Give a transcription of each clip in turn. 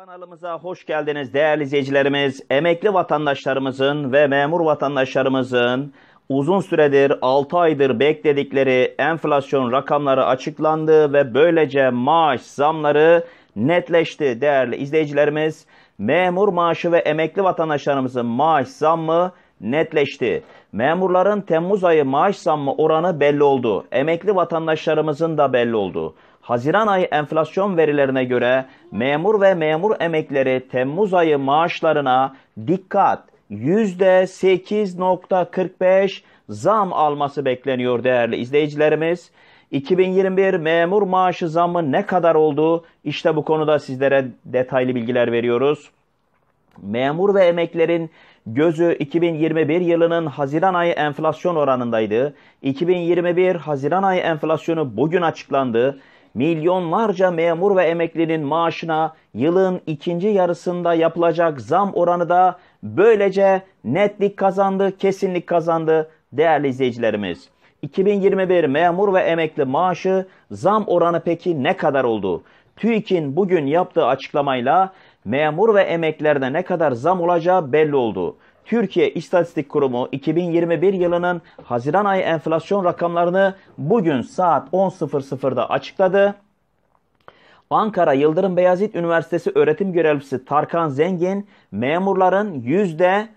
Kanalımıza hoş geldiniz değerli izleyicilerimiz. Emekli vatandaşlarımızın ve memur vatandaşlarımızın uzun süredir 6 aydır bekledikleri enflasyon rakamları açıklandı ve böylece maaş zamları netleşti değerli izleyicilerimiz. Memur maaşı ve emekli vatandaşlarımızın maaş zammı netleşti. Memurların Temmuz ayı maaş zammı oranı belli oldu. Emekli vatandaşlarımızın da belli oldu. Haziran ayı enflasyon verilerine göre memur ve memur emekleri Temmuz ayı maaşlarına dikkat %8.45 zam alması bekleniyor değerli izleyicilerimiz. 2021 memur maaşı zammı ne kadar oldu? İşte bu konuda sizlere detaylı bilgiler veriyoruz. Memur ve emeklerin gözü 2021 yılının Haziran ayı enflasyon oranındaydı. 2021 Haziran ayı enflasyonu bugün açıklandı milyonlarca memur ve emeklinin maaşına yılın ikinci yarısında yapılacak zam oranı da böylece netlik kazandı, kesinlik kazandı değerli izleyicilerimiz. 2021 memur ve emekli maaşı zam oranı peki ne kadar oldu? TÜİK'in bugün yaptığı açıklamayla memur ve emeklerine ne kadar zam olacağı belli oldu. Türkiye İstatistik Kurumu 2021 yılının Haziran ayı enflasyon rakamlarını bugün saat 10.00'da açıkladı. Ankara Yıldırım Beyazıt Üniversitesi öğretim görevlisi Tarkan Zengin memurların yüzde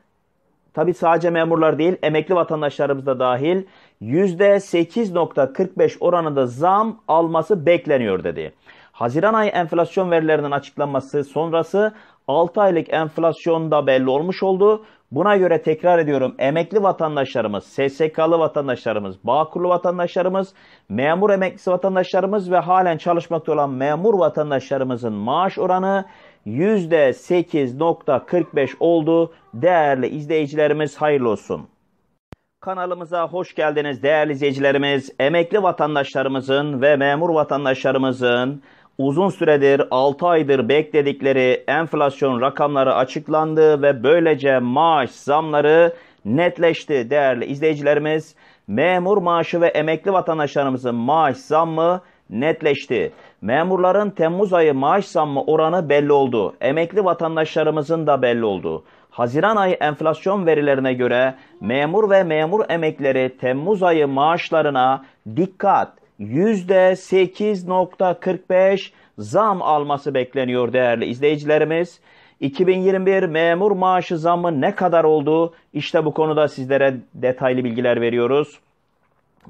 tabi sadece memurlar değil emekli vatandaşlarımız da dahil yüzde %8.45 oranında zam alması bekleniyor dedi. Haziran ayı enflasyon verilerinin açıklanması sonrası 6 aylık enflasyon da belli olmuş oldu. Buna göre tekrar ediyorum emekli vatandaşlarımız, SSK'lı vatandaşlarımız, Bağkurlu vatandaşlarımız, memur emeklisi vatandaşlarımız ve halen çalışmakta olan memur vatandaşlarımızın maaş oranı %8.45 oldu. Değerli izleyicilerimiz hayırlı olsun. Kanalımıza hoş geldiniz değerli izleyicilerimiz. Emekli vatandaşlarımızın ve memur vatandaşlarımızın uzun süredir 6 aydır bekledikleri enflasyon rakamları açıklandı ve böylece maaş zamları netleşti değerli izleyicilerimiz. Memur maaşı ve emekli vatandaşlarımızın maaş zammı netleşti. Memurların Temmuz ayı maaş zammı oranı belli oldu. Emekli vatandaşlarımızın da belli oldu. Haziran ayı enflasyon verilerine göre memur ve memur emekleri Temmuz ayı maaşlarına dikkat %8.45 zam alması bekleniyor değerli izleyicilerimiz. 2021 memur maaşı zammı ne kadar oldu? İşte bu konuda sizlere detaylı bilgiler veriyoruz.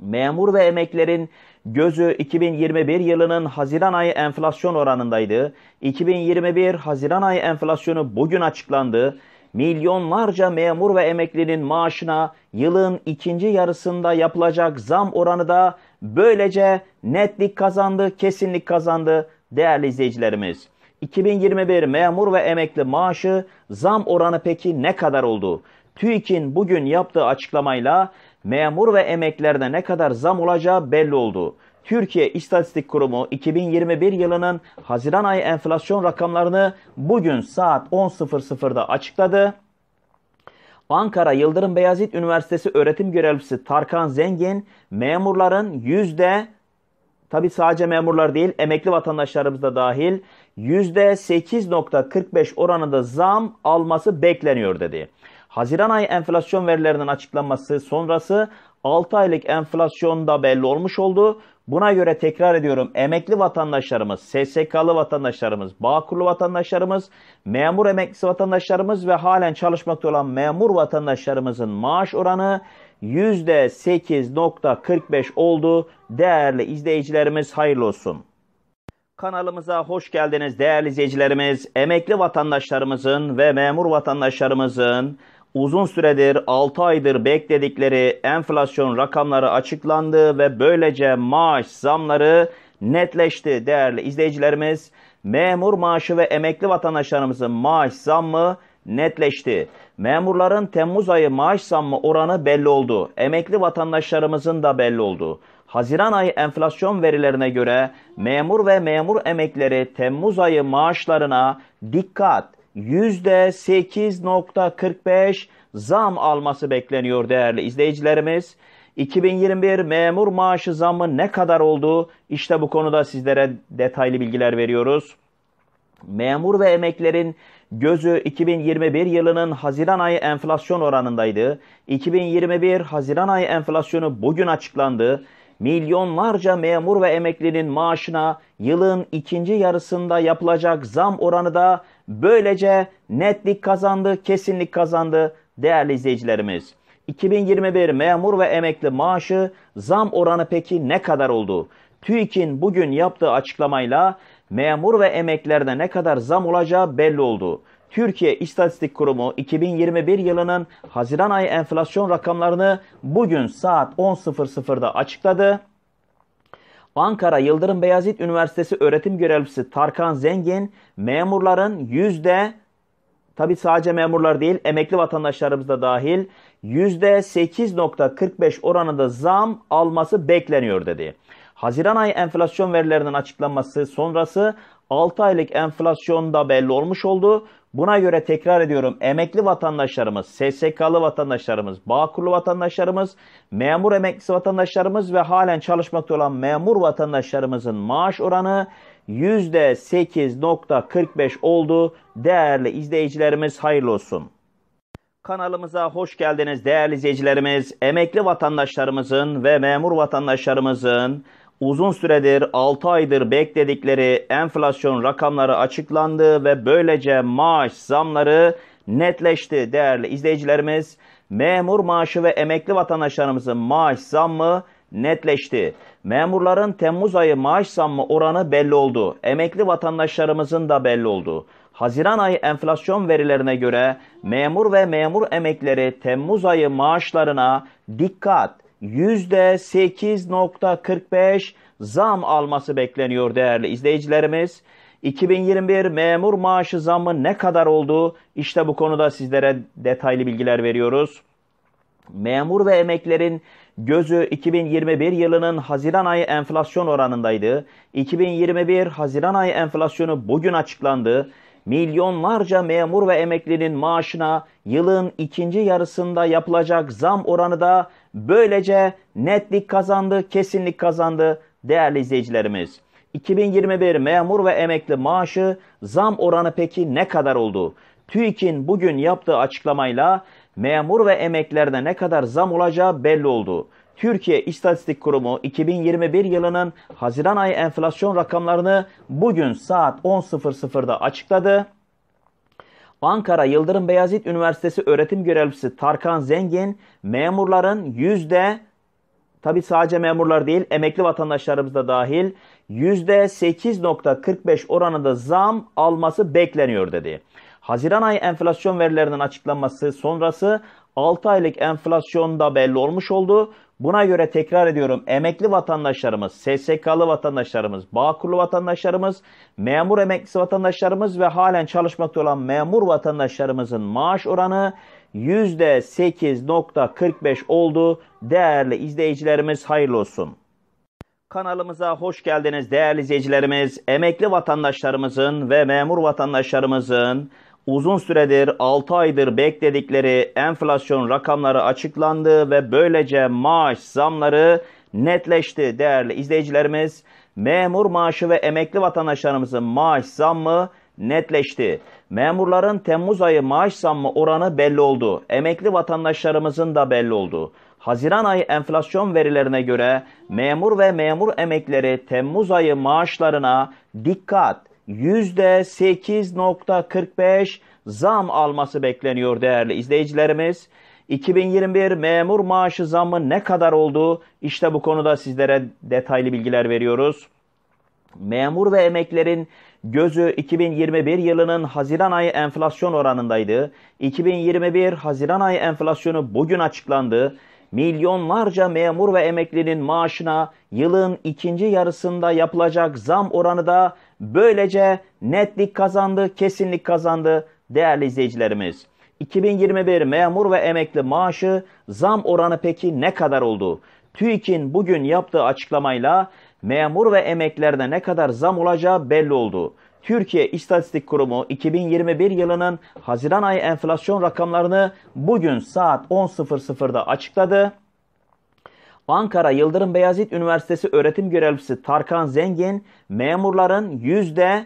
Memur ve emeklerin gözü 2021 yılının Haziran ayı enflasyon oranındaydı. 2021 Haziran ayı enflasyonu bugün açıklandı. Milyonlarca memur ve emeklinin maaşına yılın ikinci yarısında yapılacak zam oranı da Böylece netlik kazandı, kesinlik kazandı değerli izleyicilerimiz. 2021 memur ve emekli maaşı zam oranı peki ne kadar oldu? TÜİK'in bugün yaptığı açıklamayla memur ve emeklilerde ne kadar zam olacağı belli oldu. Türkiye İstatistik Kurumu 2021 yılının Haziran ayı enflasyon rakamlarını bugün saat 10.00'da açıkladı. Ankara Yıldırım Beyazıt Üniversitesi öğretim görevlisi Tarkan Zengin memurların yüzde tabi sadece memurlar değil emekli vatandaşlarımız da dahil yüzde %8.45 oranında zam alması bekleniyor dedi. Haziran ayı enflasyon verilerinin açıklanması sonrası 6 aylık enflasyon da belli olmuş oldu. Buna göre tekrar ediyorum emekli vatandaşlarımız, SSK'lı vatandaşlarımız, Bağkurlu vatandaşlarımız, memur emeklisi vatandaşlarımız ve halen çalışmakta olan memur vatandaşlarımızın maaş oranı %8.45 oldu. Değerli izleyicilerimiz hayırlı olsun. Kanalımıza hoş geldiniz değerli izleyicilerimiz. Emekli vatandaşlarımızın ve memur vatandaşlarımızın uzun süredir 6 aydır bekledikleri enflasyon rakamları açıklandı ve böylece maaş zamları netleşti değerli izleyicilerimiz. Memur maaşı ve emekli vatandaşlarımızın maaş zammı netleşti. Memurların Temmuz ayı maaş zammı oranı belli oldu. Emekli vatandaşlarımızın da belli oldu. Haziran ayı enflasyon verilerine göre memur ve memur emekleri Temmuz ayı maaşlarına dikkat %8.45 zam alması bekleniyor değerli izleyicilerimiz. 2021 memur maaşı zammı ne kadar oldu? İşte bu konuda sizlere detaylı bilgiler veriyoruz. Memur ve emeklerin gözü 2021 yılının Haziran ayı enflasyon oranındaydı. 2021 Haziran ayı enflasyonu bugün açıklandı milyonlarca memur ve emeklinin maaşına yılın ikinci yarısında yapılacak zam oranı da böylece netlik kazandı, kesinlik kazandı değerli izleyicilerimiz. 2021 memur ve emekli maaşı zam oranı peki ne kadar oldu? TÜİK'in bugün yaptığı açıklamayla memur ve emeklerine ne kadar zam olacağı belli oldu. Türkiye İstatistik Kurumu 2021 yılının Haziran ayı enflasyon rakamlarını bugün saat 10.00'da açıkladı. Ankara Yıldırım Beyazıt Üniversitesi öğretim görevlisi Tarkan Zengin memurların yüzde tabi sadece memurlar değil emekli vatandaşlarımız da dahil yüzde %8.45 oranında zam alması bekleniyor dedi. Haziran ayı enflasyon verilerinin açıklanması sonrası 6 aylık enflasyonda belli olmuş oldu. Buna göre tekrar ediyorum emekli vatandaşlarımız, SSK'lı vatandaşlarımız, Bağkurlu vatandaşlarımız, memur emeklisi vatandaşlarımız ve halen çalışmakta olan memur vatandaşlarımızın maaş oranı %8.45 oldu. Değerli izleyicilerimiz hayırlı olsun. Kanalımıza hoş geldiniz değerli izleyicilerimiz. Emekli vatandaşlarımızın ve memur vatandaşlarımızın uzun süredir 6 aydır bekledikleri enflasyon rakamları açıklandı ve böylece maaş zamları netleşti değerli izleyicilerimiz. Memur maaşı ve emekli vatandaşlarımızın maaş zammı netleşti. Memurların Temmuz ayı maaş zammı oranı belli oldu. Emekli vatandaşlarımızın da belli oldu. Haziran ayı enflasyon verilerine göre memur ve memur emekleri Temmuz ayı maaşlarına dikkat %8.45 zam alması bekleniyor değerli izleyicilerimiz. 2021 memur maaşı zammı ne kadar oldu? İşte bu konuda sizlere detaylı bilgiler veriyoruz. Memur ve emeklerin gözü 2021 yılının Haziran ayı enflasyon oranındaydı. 2021 Haziran ayı enflasyonu bugün açıklandı. Milyonlarca memur ve emeklinin maaşına yılın ikinci yarısında yapılacak zam oranı da Böylece netlik kazandı, kesinlik kazandı değerli izleyicilerimiz. 2021 memur ve emekli maaşı zam oranı peki ne kadar oldu? TÜİK'in bugün yaptığı açıklamayla memur ve emeklilerde ne kadar zam olacağı belli oldu. Türkiye İstatistik Kurumu 2021 yılının Haziran ayı enflasyon rakamlarını bugün saat 10.00'da açıkladı. Ankara Yıldırım Beyazıt Üniversitesi öğretim görevlisi Tarkan Zengin memurların yüzde tabi sadece memurlar değil emekli vatandaşlarımız da dahil yüzde %8.45 oranında zam alması bekleniyor dedi. Haziran ayı enflasyon verilerinin açıklanması sonrası 6 aylık enflasyonda belli olmuş oldu. Buna göre tekrar ediyorum emekli vatandaşlarımız, SSK'lı vatandaşlarımız, Bağkurlu vatandaşlarımız, memur emeklisi vatandaşlarımız ve halen çalışmakta olan memur vatandaşlarımızın maaş oranı %8.45 oldu. Değerli izleyicilerimiz hayırlı olsun. Kanalımıza hoş geldiniz değerli izleyicilerimiz. Emekli vatandaşlarımızın ve memur vatandaşlarımızın uzun süredir 6 aydır bekledikleri enflasyon rakamları açıklandı ve böylece maaş zamları netleşti değerli izleyicilerimiz. Memur maaşı ve emekli vatandaşlarımızın maaş zammı netleşti. Memurların Temmuz ayı maaş zammı oranı belli oldu. Emekli vatandaşlarımızın da belli oldu. Haziran ayı enflasyon verilerine göre memur ve memur emekleri Temmuz ayı maaşlarına dikkat %8.45 zam alması bekleniyor değerli izleyicilerimiz. 2021 memur maaşı zammı ne kadar oldu? İşte bu konuda sizlere detaylı bilgiler veriyoruz. Memur ve emeklerin gözü 2021 yılının Haziran ayı enflasyon oranındaydı. 2021 Haziran ayı enflasyonu bugün açıklandı milyonlarca memur ve emeklinin maaşına yılın ikinci yarısında yapılacak zam oranı da böylece netlik kazandı, kesinlik kazandı değerli izleyicilerimiz. 2021 memur ve emekli maaşı zam oranı peki ne kadar oldu? TÜİK'in bugün yaptığı açıklamayla memur ve emeklilerine ne kadar zam olacağı belli oldu. Türkiye İstatistik Kurumu 2021 yılının Haziran ayı enflasyon rakamlarını bugün saat 10.00'da açıkladı. Ankara Yıldırım Beyazıt Üniversitesi öğretim görevlisi Tarkan Zengin memurların yüzde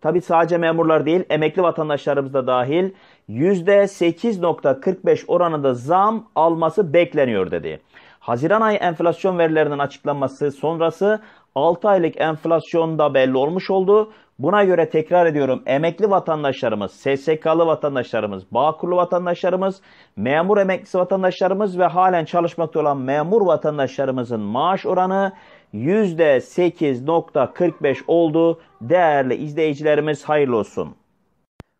tabi sadece memurlar değil emekli vatandaşlarımız da dahil yüzde %8.45 oranında zam alması bekleniyor dedi. Haziran ayı enflasyon verilerinin açıklanması sonrası 6 aylık enflasyonda da belli olmuş oldu. Buna göre tekrar ediyorum emekli vatandaşlarımız, SSK'lı vatandaşlarımız, Bağkurlu vatandaşlarımız, memur emeklisi vatandaşlarımız ve halen çalışmakta olan memur vatandaşlarımızın maaş oranı %8.45 oldu. Değerli izleyicilerimiz hayırlı olsun.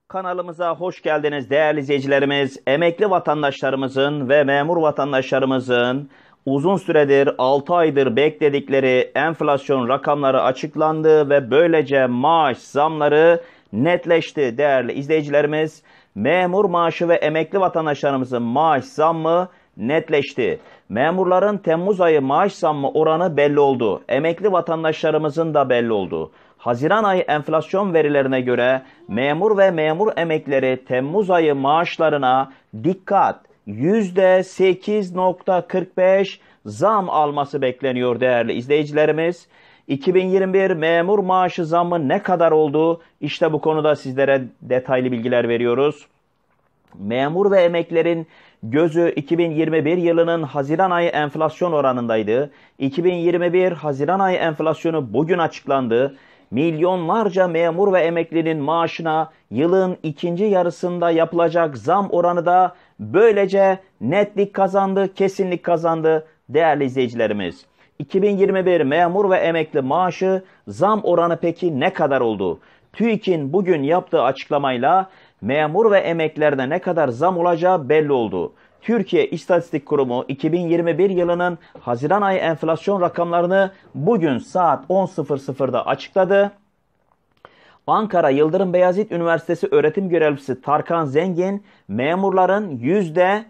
Kanalımıza hoş geldiniz değerli izleyicilerimiz. Emekli vatandaşlarımızın ve memur vatandaşlarımızın uzun süredir 6 aydır bekledikleri enflasyon rakamları açıklandı ve böylece maaş zamları netleşti değerli izleyicilerimiz. Memur maaşı ve emekli vatandaşlarımızın maaş zammı netleşti. Memurların Temmuz ayı maaş zammı oranı belli oldu. Emekli vatandaşlarımızın da belli oldu. Haziran ayı enflasyon verilerine göre memur ve memur emekleri Temmuz ayı maaşlarına dikkat %8.45 zam alması bekleniyor değerli izleyicilerimiz. 2021 memur maaşı zammı ne kadar oldu? İşte bu konuda sizlere detaylı bilgiler veriyoruz. Memur ve emeklerin gözü 2021 yılının Haziran ayı enflasyon oranındaydı. 2021 Haziran ayı enflasyonu bugün açıklandı. Milyonlarca memur ve emeklinin maaşına yılın ikinci yarısında yapılacak zam oranı da Böylece netlik kazandı, kesinlik kazandı değerli izleyicilerimiz. 2021 memur ve emekli maaşı zam oranı peki ne kadar oldu? TÜİK'in bugün yaptığı açıklamayla memur ve emeklerde ne kadar zam olacağı belli oldu. Türkiye İstatistik Kurumu 2021 yılının Haziran ayı enflasyon rakamlarını bugün saat 10.00'da açıkladı. Ankara Yıldırım Beyazıt Üniversitesi öğretim görevlisi Tarkan Zengin memurların yüzde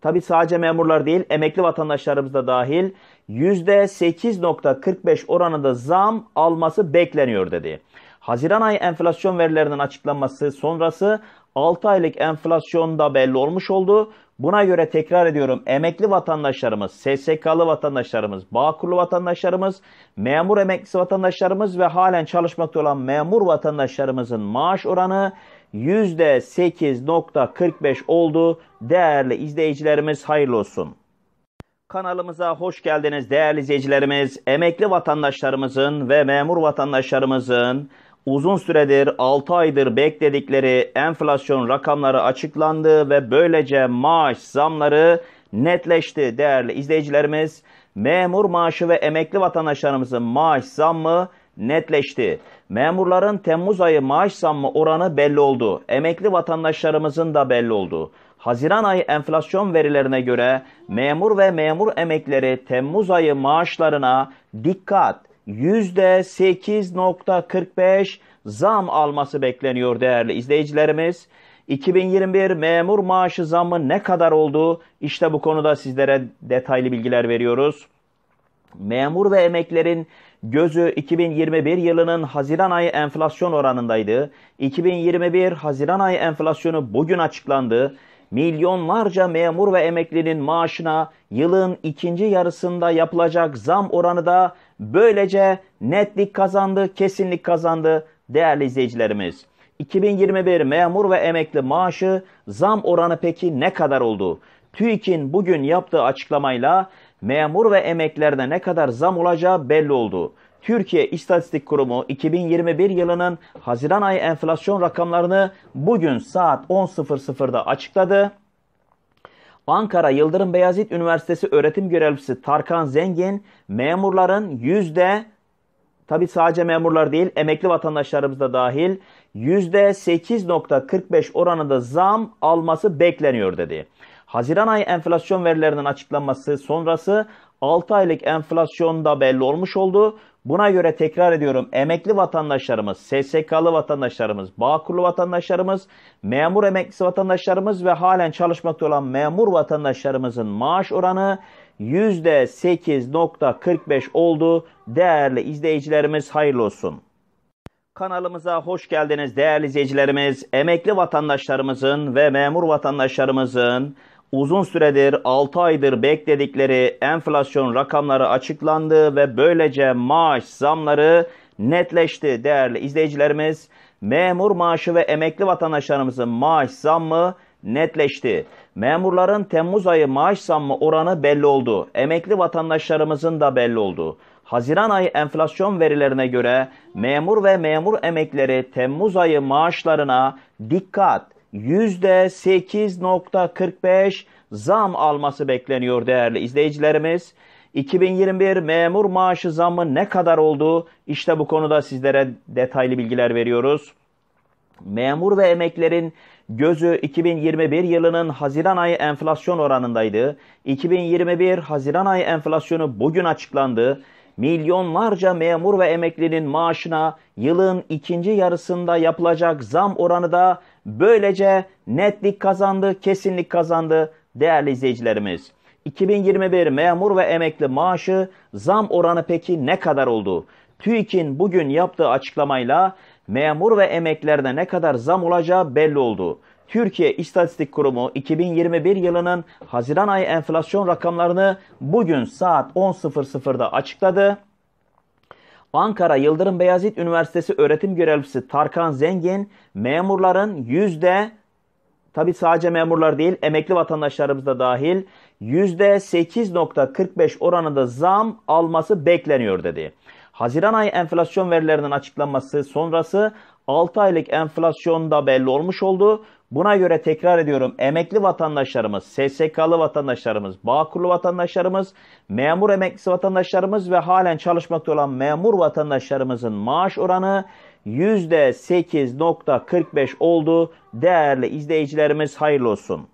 tabi sadece memurlar değil emekli vatandaşlarımız da dahil yüzde %8.45 oranında zam alması bekleniyor dedi. Haziran ayı enflasyon verilerinin açıklanması sonrası 6 aylık enflasyonda belli olmuş oldu. Buna göre tekrar ediyorum emekli vatandaşlarımız, SSK'lı vatandaşlarımız, Bağkurlu vatandaşlarımız, memur emeklisi vatandaşlarımız ve halen çalışmakta olan memur vatandaşlarımızın maaş oranı %8.45 oldu. Değerli izleyicilerimiz hayırlı olsun. Kanalımıza hoş geldiniz değerli izleyicilerimiz. Emekli vatandaşlarımızın ve memur vatandaşlarımızın uzun süredir 6 aydır bekledikleri enflasyon rakamları açıklandı ve böylece maaş zamları netleşti değerli izleyicilerimiz. Memur maaşı ve emekli vatandaşlarımızın maaş zammı netleşti. Memurların Temmuz ayı maaş zammı oranı belli oldu. Emekli vatandaşlarımızın da belli oldu. Haziran ayı enflasyon verilerine göre memur ve memur emekleri Temmuz ayı maaşlarına dikkat %8.45 zam alması bekleniyor değerli izleyicilerimiz. 2021 memur maaşı zammı ne kadar oldu? İşte bu konuda sizlere detaylı bilgiler veriyoruz. Memur ve emeklerin gözü 2021 yılının Haziran ayı enflasyon oranındaydı. 2021 Haziran ayı enflasyonu bugün açıklandı. Milyonlarca memur ve emeklinin maaşına yılın ikinci yarısında yapılacak zam oranı da Böylece netlik kazandı, kesinlik kazandı değerli izleyicilerimiz. 2021 memur ve emekli maaşı zam oranı peki ne kadar oldu? TÜİK'in bugün yaptığı açıklamayla memur ve emeklilerde ne kadar zam olacağı belli oldu. Türkiye İstatistik Kurumu 2021 yılının Haziran ayı enflasyon rakamlarını bugün saat 10.00'da açıkladı. Ankara Yıldırım Beyazıt Üniversitesi öğretim görevlisi Tarkan Zengin memurların yüzde tabi sadece memurlar değil emekli vatandaşlarımız da dahil yüzde %8.45 oranında zam alması bekleniyor dedi. Haziran ayı enflasyon verilerinin açıklanması sonrası 6 aylık enflasyon da belli olmuş oldu. Buna göre tekrar ediyorum emekli vatandaşlarımız, SSK'lı vatandaşlarımız, Bağkurlu vatandaşlarımız, memur emeklisi vatandaşlarımız ve halen çalışmakta olan memur vatandaşlarımızın maaş oranı %8.45 oldu. Değerli izleyicilerimiz hayırlı olsun. Kanalımıza hoş geldiniz değerli izleyicilerimiz. Emekli vatandaşlarımızın ve memur vatandaşlarımızın uzun süredir 6 aydır bekledikleri enflasyon rakamları açıklandı ve böylece maaş zamları netleşti değerli izleyicilerimiz. Memur maaşı ve emekli vatandaşlarımızın maaş zammı netleşti. Memurların Temmuz ayı maaş zammı oranı belli oldu. Emekli vatandaşlarımızın da belli oldu. Haziran ayı enflasyon verilerine göre memur ve memur emekleri Temmuz ayı maaşlarına dikkat %8.45 zam alması bekleniyor değerli izleyicilerimiz. 2021 memur maaşı zammı ne kadar oldu? İşte bu konuda sizlere detaylı bilgiler veriyoruz. Memur ve emeklerin gözü 2021 yılının Haziran ayı enflasyon oranındaydı. 2021 Haziran ayı enflasyonu bugün açıklandı milyonlarca memur ve emeklinin maaşına yılın ikinci yarısında yapılacak zam oranı da böylece netlik kazandı, kesinlik kazandı değerli izleyicilerimiz. 2021 memur ve emekli maaşı zam oranı peki ne kadar oldu? TÜİK'in bugün yaptığı açıklamayla memur ve emeklerine ne kadar zam olacağı belli oldu. Türkiye İstatistik Kurumu 2021 yılının Haziran ayı enflasyon rakamlarını bugün saat 10.00'da açıkladı. Ankara Yıldırım Beyazıt Üniversitesi öğretim görevlisi Tarkan Zengin memurların yüzde tabi sadece memurlar değil emekli vatandaşlarımız da dahil yüzde %8.45 oranında zam alması bekleniyor dedi. Haziran ayı enflasyon verilerinin açıklanması sonrası 6 aylık enflasyonda belli olmuş oldu. Buna göre tekrar ediyorum emekli vatandaşlarımız, SSK'lı vatandaşlarımız, Bağkurlu vatandaşlarımız, memur emeklisi vatandaşlarımız ve halen çalışmakta olan memur vatandaşlarımızın maaş oranı %8.45 oldu. Değerli izleyicilerimiz hayırlı olsun.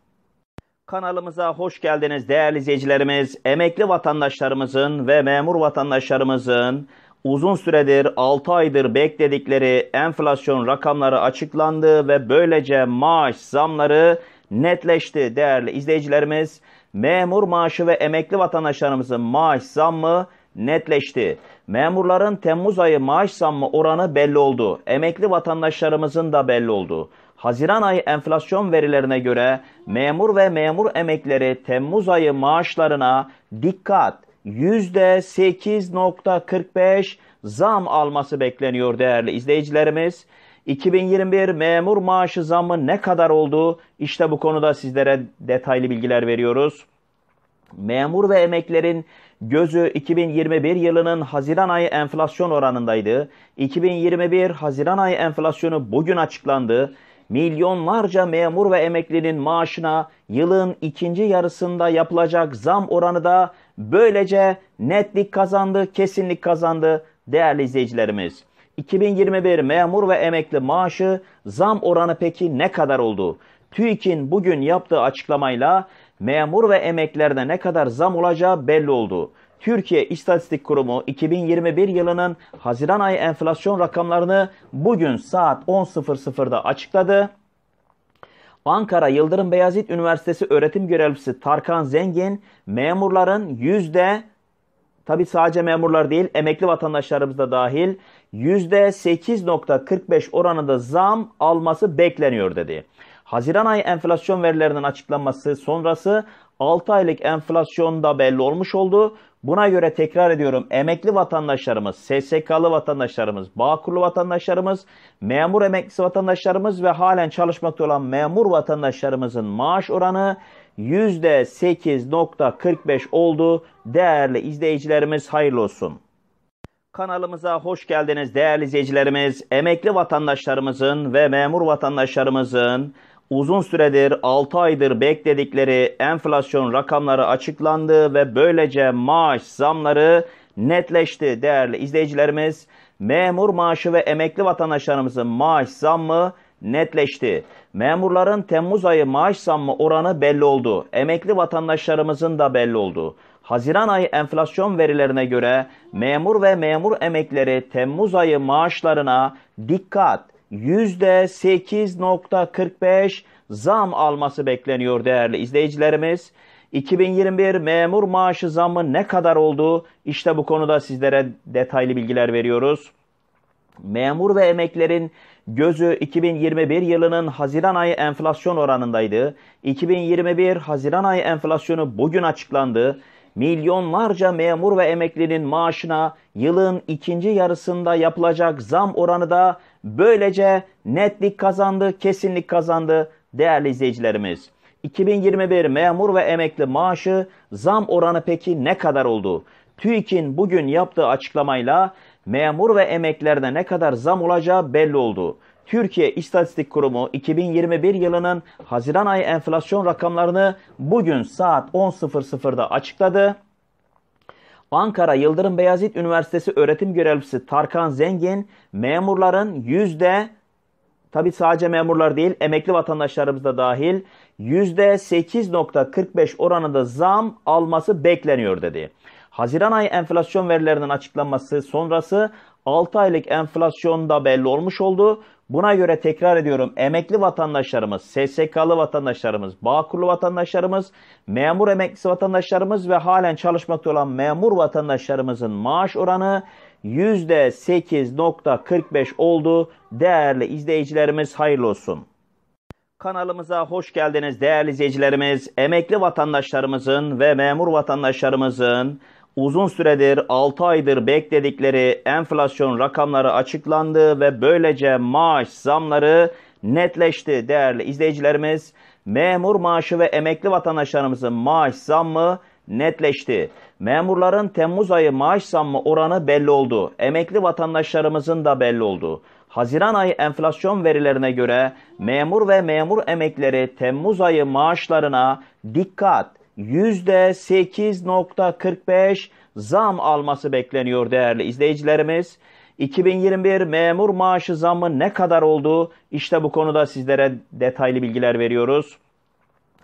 Kanalımıza hoş geldiniz değerli izleyicilerimiz. Emekli vatandaşlarımızın ve memur vatandaşlarımızın uzun süredir 6 aydır bekledikleri enflasyon rakamları açıklandı ve böylece maaş zamları netleşti değerli izleyicilerimiz. Memur maaşı ve emekli vatandaşlarımızın maaş zammı netleşti. Memurların Temmuz ayı maaş zammı oranı belli oldu. Emekli vatandaşlarımızın da belli oldu. Haziran ayı enflasyon verilerine göre memur ve memur emekleri Temmuz ayı maaşlarına dikkat %8.45 zam alması bekleniyor değerli izleyicilerimiz. 2021 memur maaşı zammı ne kadar oldu? İşte bu konuda sizlere detaylı bilgiler veriyoruz. Memur ve emeklerin gözü 2021 yılının Haziran ayı enflasyon oranındaydı. 2021 Haziran ayı enflasyonu bugün açıklandı. Milyonlarca memur ve emeklinin maaşına yılın ikinci yarısında yapılacak zam oranı da Böylece netlik kazandı, kesinlik kazandı değerli izleyicilerimiz. 2021 memur ve emekli maaşı zam oranı peki ne kadar oldu? TÜİK'in bugün yaptığı açıklamayla memur ve emeklerde ne kadar zam olacağı belli oldu. Türkiye İstatistik Kurumu 2021 yılının Haziran ayı enflasyon rakamlarını bugün saat 10.00'da açıkladı. Ankara Yıldırım Beyazıt Üniversitesi öğretim görevlisi Tarkan Zengin memurların yüzde tabi sadece memurlar değil emekli vatandaşlarımız da dahil yüzde %8.45 oranında zam alması bekleniyor dedi. Haziran ayı enflasyon verilerinin açıklanması sonrası 6 aylık enflasyonda belli olmuş oldu. Buna göre tekrar ediyorum emekli vatandaşlarımız, SSK'lı vatandaşlarımız, Bağkurlu vatandaşlarımız, memur emeklisi vatandaşlarımız ve halen çalışmakta olan memur vatandaşlarımızın maaş oranı %8.45 oldu. Değerli izleyicilerimiz hayırlı olsun. Kanalımıza hoş geldiniz değerli izleyicilerimiz. Emekli vatandaşlarımızın ve memur vatandaşlarımızın uzun süredir 6 aydır bekledikleri enflasyon rakamları açıklandı ve böylece maaş zamları netleşti değerli izleyicilerimiz. Memur maaşı ve emekli vatandaşlarımızın maaş zammı netleşti. Memurların Temmuz ayı maaş zammı oranı belli oldu. Emekli vatandaşlarımızın da belli oldu. Haziran ayı enflasyon verilerine göre memur ve memur emekleri Temmuz ayı maaşlarına dikkat %8.45 zam alması bekleniyor değerli izleyicilerimiz. 2021 memur maaşı zammı ne kadar oldu? İşte bu konuda sizlere detaylı bilgiler veriyoruz. Memur ve emeklerin gözü 2021 yılının Haziran ayı enflasyon oranındaydı. 2021 Haziran ayı enflasyonu bugün açıklandı milyonlarca memur ve emeklinin maaşına yılın ikinci yarısında yapılacak zam oranı da böylece netlik kazandı, kesinlik kazandı değerli izleyicilerimiz. 2021 memur ve emekli maaşı zam oranı peki ne kadar oldu? TÜİK'in bugün yaptığı açıklamayla memur ve emeklerde ne kadar zam olacağı belli oldu. Türkiye İstatistik Kurumu 2021 yılının Haziran ayı enflasyon rakamlarını bugün saat 10.00'da açıkladı. Ankara Yıldırım Beyazıt Üniversitesi öğretim görevlisi Tarkan Zengin memurların yüzde tabi sadece memurlar değil emekli vatandaşlarımız da dahil yüzde %8.45 oranında zam alması bekleniyor dedi. Haziran ayı enflasyon verilerinin açıklanması sonrası 6 aylık enflasyon da belli olmuş oldu. Buna göre tekrar ediyorum emekli vatandaşlarımız, SSK'lı vatandaşlarımız, Bağkurlu vatandaşlarımız, memur emeklisi vatandaşlarımız ve halen çalışmakta olan memur vatandaşlarımızın maaş oranı %8.45 oldu. Değerli izleyicilerimiz hayırlı olsun. Kanalımıza hoş geldiniz değerli izleyicilerimiz. Emekli vatandaşlarımızın ve memur vatandaşlarımızın uzun süredir 6 aydır bekledikleri enflasyon rakamları açıklandı ve böylece maaş zamları netleşti değerli izleyicilerimiz. Memur maaşı ve emekli vatandaşlarımızın maaş zammı netleşti. Memurların Temmuz ayı maaş zammı oranı belli oldu. Emekli vatandaşlarımızın da belli oldu. Haziran ayı enflasyon verilerine göre memur ve memur emekleri Temmuz ayı maaşlarına dikkat %8.45 zam alması bekleniyor değerli izleyicilerimiz. 2021 memur maaşı zammı ne kadar oldu? İşte bu konuda sizlere detaylı bilgiler veriyoruz.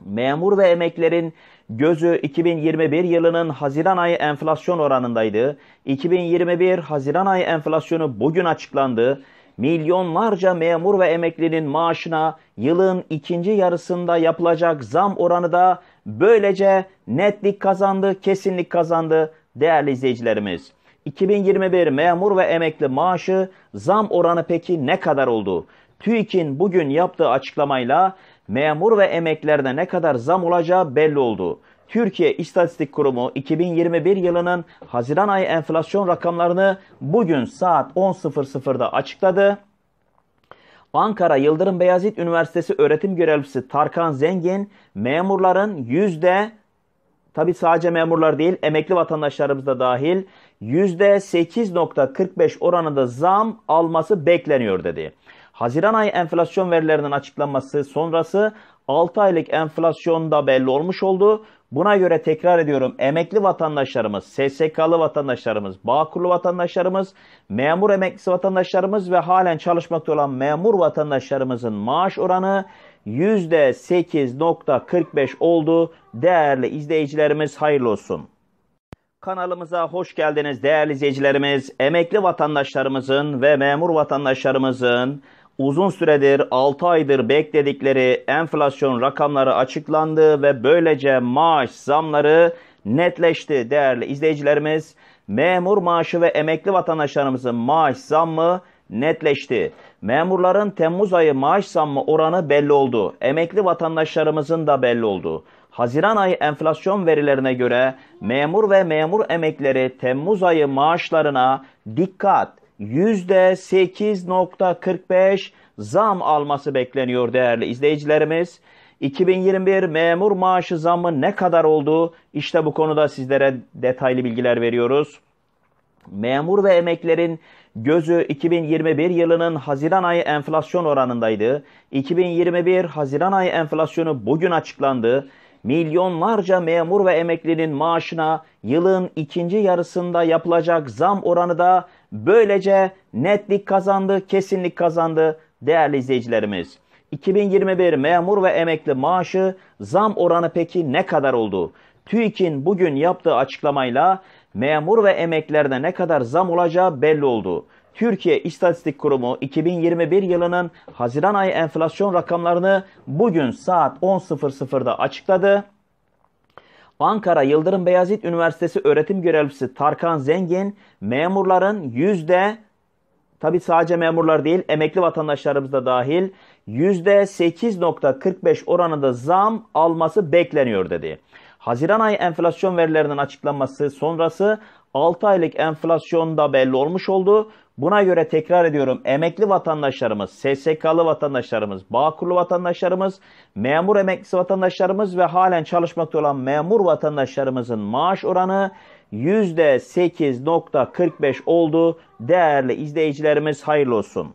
Memur ve emeklerin gözü 2021 yılının Haziran ayı enflasyon oranındaydı. 2021 Haziran ayı enflasyonu bugün açıklandı. Milyonlarca memur ve emeklinin maaşına yılın ikinci yarısında yapılacak zam oranı da Böylece netlik kazandı, kesinlik kazandı değerli izleyicilerimiz. 2021 memur ve emekli maaşı zam oranı peki ne kadar oldu? TÜİK'in bugün yaptığı açıklamayla memur ve emeklilerine ne kadar zam olacağı belli oldu. Türkiye İstatistik Kurumu 2021 yılının Haziran ayı enflasyon rakamlarını bugün saat 10.00'da açıkladı. Ankara Yıldırım Beyazıt Üniversitesi öğretim görevlisi Tarkan Zengin memurların yüzde tabi sadece memurlar değil emekli vatandaşlarımız da dahil %8.45 oranında zam alması bekleniyor dedi. Haziran ayı enflasyon verilerinin açıklanması sonrası 6 aylık enflasyonda belli olmuş oldu. Buna göre tekrar ediyorum emekli vatandaşlarımız, SSK'lı vatandaşlarımız, Bağkurlu vatandaşlarımız, memur emeklisi vatandaşlarımız ve halen çalışmakta olan memur vatandaşlarımızın maaş oranı %8.45 oldu. Değerli izleyicilerimiz hayırlı olsun. Kanalımıza hoş geldiniz değerli izleyicilerimiz. Emekli vatandaşlarımızın ve memur vatandaşlarımızın uzun süredir 6 aydır bekledikleri enflasyon rakamları açıklandı ve böylece maaş zamları netleşti değerli izleyicilerimiz. Memur maaşı ve emekli vatandaşlarımızın maaş zammı netleşti. Memurların Temmuz ayı maaş zammı oranı belli oldu. Emekli vatandaşlarımızın da belli oldu. Haziran ayı enflasyon verilerine göre memur ve memur emekleri Temmuz ayı maaşlarına dikkat %8.45 zam alması bekleniyor değerli izleyicilerimiz. 2021 memur maaşı zammı ne kadar oldu? İşte bu konuda sizlere detaylı bilgiler veriyoruz. Memur ve emeklerin gözü 2021 yılının Haziran ayı enflasyon oranındaydı. 2021 Haziran ayı enflasyonu bugün açıklandı. Milyonlarca memur ve emeklinin maaşına yılın ikinci yarısında yapılacak zam oranı da Böylece netlik kazandı, kesinlik kazandı değerli izleyicilerimiz. 2021 memur ve emekli maaşı zam oranı peki ne kadar oldu? TÜİK'in bugün yaptığı açıklamayla memur ve emeklilerde ne kadar zam olacağı belli oldu. Türkiye İstatistik Kurumu 2021 yılının Haziran ayı enflasyon rakamlarını bugün saat 10.00'da açıkladı. Ankara Yıldırım Beyazıt Üniversitesi öğretim görevlisi Tarkan Zengin memurların yüzde tabi sadece memurlar değil emekli vatandaşlarımız da dahil yüzde %8.45 oranında zam alması bekleniyor dedi. Haziran ayı enflasyon verilerinin açıklanması sonrası 6 aylık enflasyon da belli olmuş oldu. Buna göre tekrar ediyorum emekli vatandaşlarımız, SSK'lı vatandaşlarımız, Bağkurlu vatandaşlarımız, memur emeklisi vatandaşlarımız ve halen çalışmakta olan memur vatandaşlarımızın maaş oranı %8.45 oldu. Değerli izleyicilerimiz hayırlı olsun.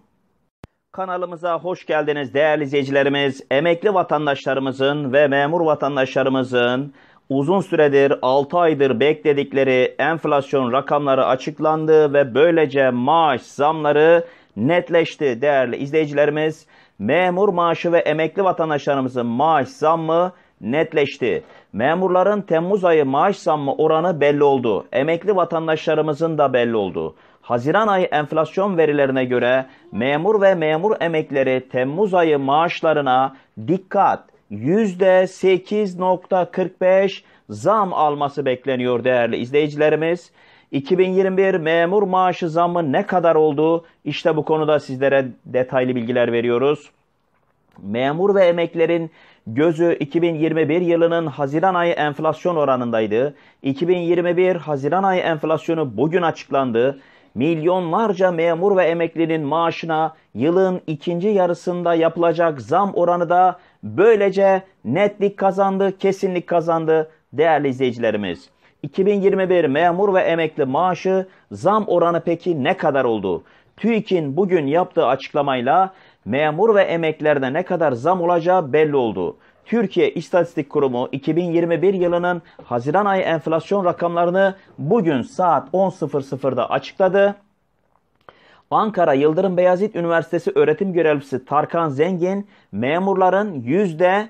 Kanalımıza hoş geldiniz değerli izleyicilerimiz. Emekli vatandaşlarımızın ve memur vatandaşlarımızın uzun süredir 6 aydır bekledikleri enflasyon rakamları açıklandı ve böylece maaş zamları netleşti değerli izleyicilerimiz. Memur maaşı ve emekli vatandaşlarımızın maaş zammı netleşti. Memurların Temmuz ayı maaş zammı oranı belli oldu. Emekli vatandaşlarımızın da belli oldu. Haziran ayı enflasyon verilerine göre memur ve memur emekleri Temmuz ayı maaşlarına dikkat %8.45 zam alması bekleniyor değerli izleyicilerimiz. 2021 memur maaşı zammı ne kadar oldu? İşte bu konuda sizlere detaylı bilgiler veriyoruz. Memur ve emeklerin gözü 2021 yılının Haziran ayı enflasyon oranındaydı. 2021 Haziran ayı enflasyonu bugün açıklandı milyonlarca memur ve emeklinin maaşına yılın ikinci yarısında yapılacak zam oranı da böylece netlik kazandı, kesinlik kazandı değerli izleyicilerimiz. 2021 memur ve emekli maaşı zam oranı peki ne kadar oldu? TÜİK'in bugün yaptığı açıklamayla memur ve emeklerine ne kadar zam olacağı belli oldu. Türkiye İstatistik Kurumu 2021 yılının Haziran ayı enflasyon rakamlarını bugün saat 10.00'da açıkladı. Ankara Yıldırım Beyazıt Üniversitesi öğretim görevlisi Tarkan Zengin memurların yüzde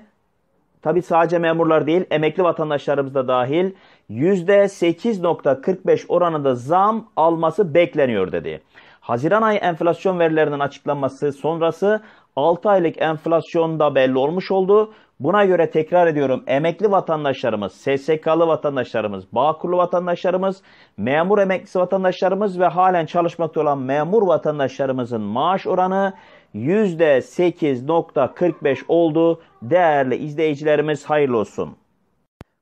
tabi sadece memurlar değil emekli vatandaşlarımız da dahil yüzde %8.45 oranında zam alması bekleniyor dedi. Haziran ayı enflasyon verilerinin açıklanması sonrası 6 aylık enflasyonda belli olmuş oldu. Buna göre tekrar ediyorum emekli vatandaşlarımız, SSK'lı vatandaşlarımız, Bağkurlu vatandaşlarımız, memur emeklisi vatandaşlarımız ve halen çalışmakta olan memur vatandaşlarımızın maaş oranı %8.45 oldu. Değerli izleyicilerimiz hayırlı olsun.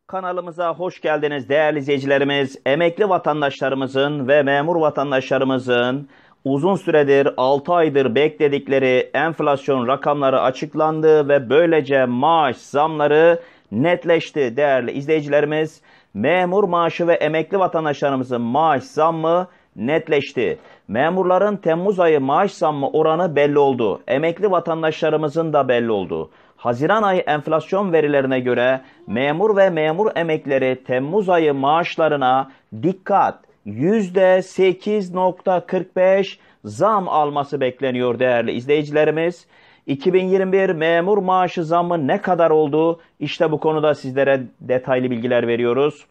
Kanalımıza hoş geldiniz değerli izleyicilerimiz. Emekli vatandaşlarımızın ve memur vatandaşlarımızın uzun süredir 6 aydır bekledikleri enflasyon rakamları açıklandı ve böylece maaş zamları netleşti değerli izleyicilerimiz. Memur maaşı ve emekli vatandaşlarımızın maaş zammı netleşti. Memurların Temmuz ayı maaş zammı oranı belli oldu. Emekli vatandaşlarımızın da belli oldu. Haziran ayı enflasyon verilerine göre memur ve memur emekleri Temmuz ayı maaşlarına dikkat %8.45 zam alması bekleniyor değerli izleyicilerimiz. 2021 memur maaşı zammı ne kadar oldu? İşte bu konuda sizlere detaylı bilgiler veriyoruz.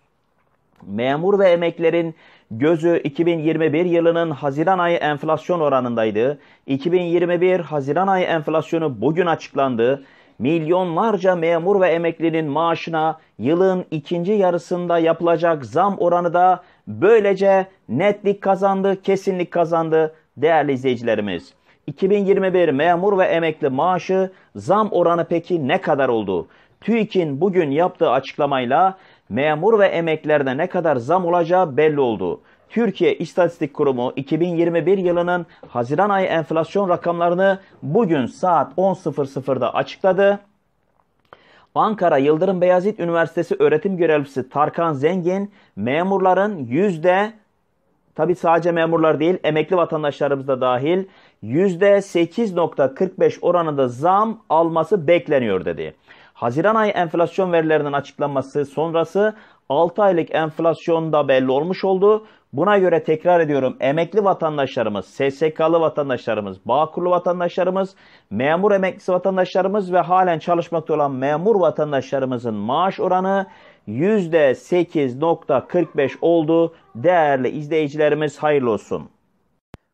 Memur ve emeklerin gözü 2021 yılının Haziran ayı enflasyon oranındaydı. 2021 Haziran ayı enflasyonu bugün açıklandı. Milyonlarca memur ve emeklinin maaşına yılın ikinci yarısında yapılacak zam oranı da Böylece netlik kazandı, kesinlik kazandı değerli izleyicilerimiz. 2021 memur ve emekli maaşı zam oranı peki ne kadar oldu? TÜİK'in bugün yaptığı açıklamayla memur ve emeklerde ne kadar zam olacağı belli oldu. Türkiye İstatistik Kurumu 2021 yılının Haziran ayı enflasyon rakamlarını bugün saat 10.00'da açıkladı. Ankara Yıldırım Beyazıt Üniversitesi öğretim görevlisi Tarkan Zengin memurların yüzde tabi sadece memurlar değil emekli vatandaşlarımız da dahil yüzde %8.45 oranında zam alması bekleniyor dedi. Haziran ayı enflasyon verilerinin açıklanması sonrası 6 aylık enflasyonda belli olmuş oldu. Buna göre tekrar ediyorum emekli vatandaşlarımız, SSK'lı vatandaşlarımız, Bağkurlu vatandaşlarımız, memur emeklisi vatandaşlarımız ve halen çalışmakta olan memur vatandaşlarımızın maaş oranı %8.45 oldu. Değerli izleyicilerimiz hayırlı olsun.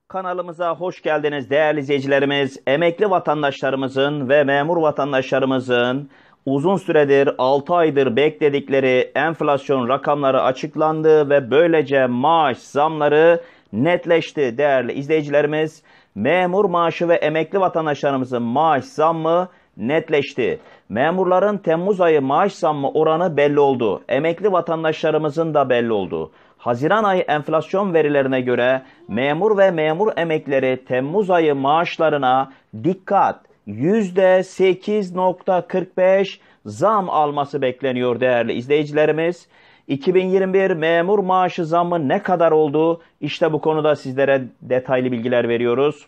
Kanalımıza hoş geldiniz değerli izleyicilerimiz. Emekli vatandaşlarımızın ve memur vatandaşlarımızın uzun süredir 6 aydır bekledikleri enflasyon rakamları açıklandı ve böylece maaş zamları netleşti değerli izleyicilerimiz. Memur maaşı ve emekli vatandaşlarımızın maaş zammı netleşti. Memurların Temmuz ayı maaş zammı oranı belli oldu. Emekli vatandaşlarımızın da belli oldu. Haziran ayı enflasyon verilerine göre memur ve memur emekleri Temmuz ayı maaşlarına dikkat %8.45 zam alması bekleniyor değerli izleyicilerimiz. 2021 memur maaşı zammı ne kadar oldu? İşte bu konuda sizlere detaylı bilgiler veriyoruz.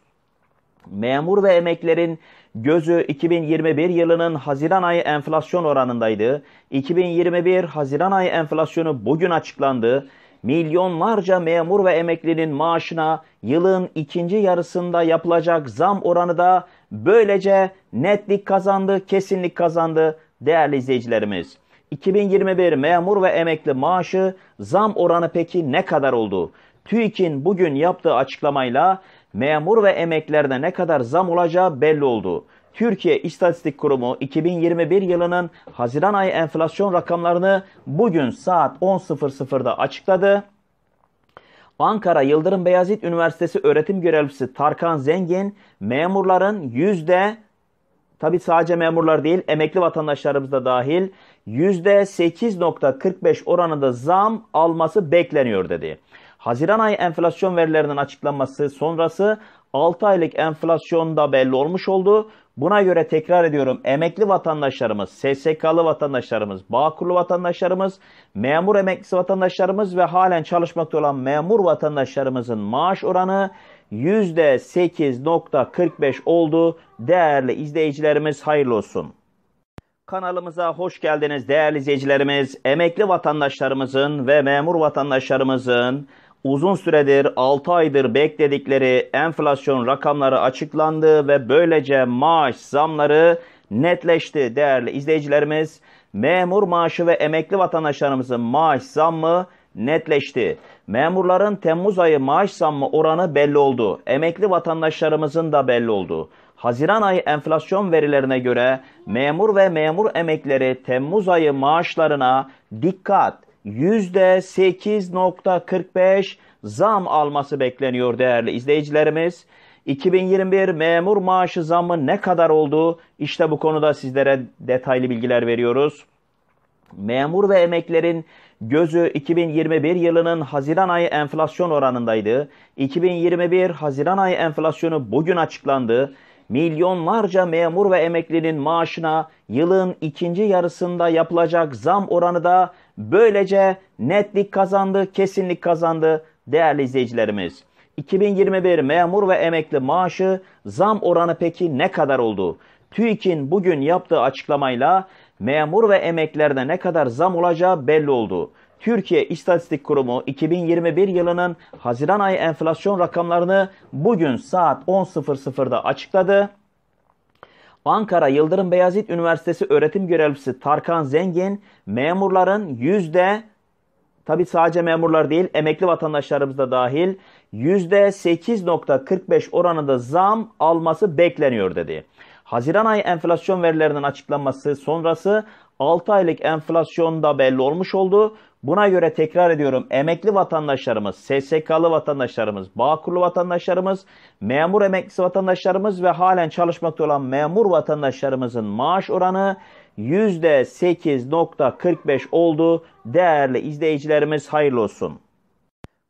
Memur ve emeklerin gözü 2021 yılının Haziran ayı enflasyon oranındaydı. 2021 Haziran ayı enflasyonu bugün açıklandı milyonlarca memur ve emeklinin maaşına yılın ikinci yarısında yapılacak zam oranı da böylece netlik kazandı, kesinlik kazandı değerli izleyicilerimiz. 2021 memur ve emekli maaşı zam oranı peki ne kadar oldu? TÜİK'in bugün yaptığı açıklamayla memur ve emeklilerine ne kadar zam olacağı belli oldu. Türkiye İstatistik Kurumu 2021 yılının Haziran ayı enflasyon rakamlarını bugün saat 10.00'da açıkladı. Ankara Yıldırım Beyazıt Üniversitesi öğretim görevlisi Tarkan Zengin memurların yüzde tabi sadece memurlar değil emekli vatandaşlarımız da dahil yüzde %8.45 oranında zam alması bekleniyor dedi. Haziran ayı enflasyon verilerinin açıklanması sonrası 6 aylık enflasyon da belli olmuş oldu. Buna göre tekrar ediyorum emekli vatandaşlarımız, SSK'lı vatandaşlarımız, Bağkurlu vatandaşlarımız, memur emeklisi vatandaşlarımız ve halen çalışmakta olan memur vatandaşlarımızın maaş oranı %8.45 oldu. Değerli izleyicilerimiz hayırlı olsun. Kanalımıza hoş geldiniz değerli izleyicilerimiz. Emekli vatandaşlarımızın ve memur vatandaşlarımızın uzun süredir 6 aydır bekledikleri enflasyon rakamları açıklandı ve böylece maaş zamları netleşti değerli izleyicilerimiz. Memur maaşı ve emekli vatandaşlarımızın maaş zammı netleşti. Memurların Temmuz ayı maaş zammı oranı belli oldu. Emekli vatandaşlarımızın da belli oldu. Haziran ayı enflasyon verilerine göre memur ve memur emekleri Temmuz ayı maaşlarına dikkat %8.45 zam alması bekleniyor değerli izleyicilerimiz. 2021 memur maaşı zammı ne kadar oldu? İşte bu konuda sizlere detaylı bilgiler veriyoruz. Memur ve emeklerin gözü 2021 yılının Haziran ayı enflasyon oranındaydı. 2021 Haziran ayı enflasyonu bugün açıklandı. Milyonlarca memur ve emeklinin maaşına yılın ikinci yarısında yapılacak zam oranı da Böylece netlik kazandı, kesinlik kazandı değerli izleyicilerimiz. 2021 memur ve emekli maaşı zam oranı peki ne kadar oldu? TÜİK'in bugün yaptığı açıklamayla memur ve emeklerde ne kadar zam olacağı belli oldu. Türkiye İstatistik Kurumu 2021 yılının Haziran ayı enflasyon rakamlarını bugün saat 10.00'da açıkladı. Ankara Yıldırım Beyazıt Üniversitesi öğretim görevlisi Tarkan Zengin memurların yüzde tabi sadece memurlar değil emekli vatandaşlarımız da dahil yüzde %8.45 oranında zam alması bekleniyor dedi. Haziran ayı enflasyon verilerinin açıklanması sonrası 6 aylık enflasyonda belli olmuş oldu. Buna göre tekrar ediyorum emekli vatandaşlarımız, SSK'lı vatandaşlarımız, Bağkurlu vatandaşlarımız, memur emeklisi vatandaşlarımız ve halen çalışmakta olan memur vatandaşlarımızın maaş oranı %8.45 oldu. Değerli izleyicilerimiz hayırlı olsun.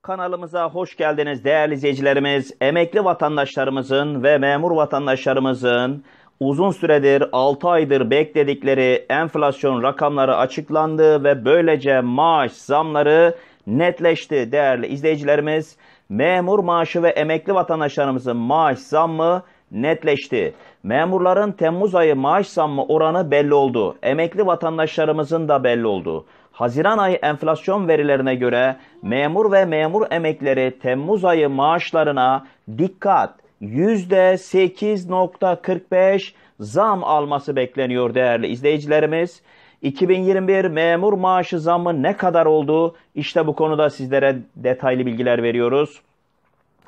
Kanalımıza hoş geldiniz değerli izleyicilerimiz. Emekli vatandaşlarımızın ve memur vatandaşlarımızın uzun süredir 6 aydır bekledikleri enflasyon rakamları açıklandı ve böylece maaş zamları netleşti değerli izleyicilerimiz. Memur maaşı ve emekli vatandaşlarımızın maaş zammı netleşti. Memurların Temmuz ayı maaş zammı oranı belli oldu. Emekli vatandaşlarımızın da belli oldu. Haziran ayı enflasyon verilerine göre memur ve memur emekleri Temmuz ayı maaşlarına dikkat %8.45 zam alması bekleniyor değerli izleyicilerimiz. 2021 memur maaşı zammı ne kadar oldu? İşte bu konuda sizlere detaylı bilgiler veriyoruz.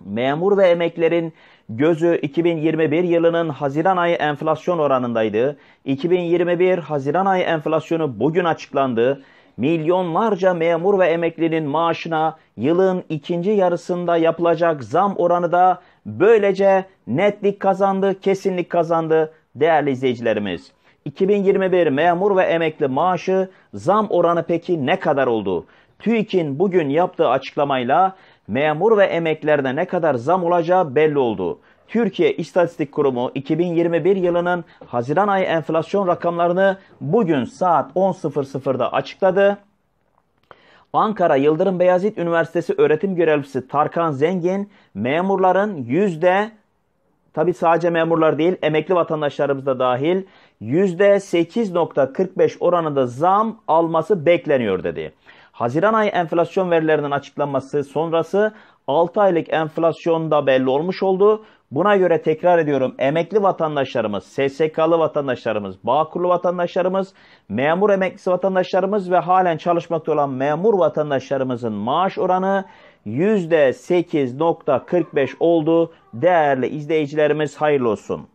Memur ve emeklerin gözü 2021 yılının Haziran ayı enflasyon oranındaydı. 2021 Haziran ayı enflasyonu bugün açıklandı. Milyonlarca memur ve emeklinin maaşına yılın ikinci yarısında yapılacak zam oranı da Böylece netlik kazandı, kesinlik kazandı değerli izleyicilerimiz. 2021 memur ve emekli maaşı zam oranı peki ne kadar oldu? TÜİK'in bugün yaptığı açıklamayla memur ve emeklerde ne kadar zam olacağı belli oldu. Türkiye İstatistik Kurumu 2021 yılının Haziran ayı enflasyon rakamlarını bugün saat 10.00'da açıkladı. Ankara Yıldırım Beyazıt Üniversitesi öğretim görevlisi Tarkan Zengin memurların yüzde tabi sadece memurlar değil emekli vatandaşlarımız da dahil yüzde %8.45 oranında zam alması bekleniyor dedi. Haziran ayı enflasyon verilerinin açıklanması sonrası 6 aylık enflasyon da belli olmuş oldu. Buna göre tekrar ediyorum emekli vatandaşlarımız, SSK'lı vatandaşlarımız, Bağkurlu vatandaşlarımız, memur emeklisi vatandaşlarımız ve halen çalışmakta olan memur vatandaşlarımızın maaş oranı %8.45 oldu. Değerli izleyicilerimiz hayırlı olsun.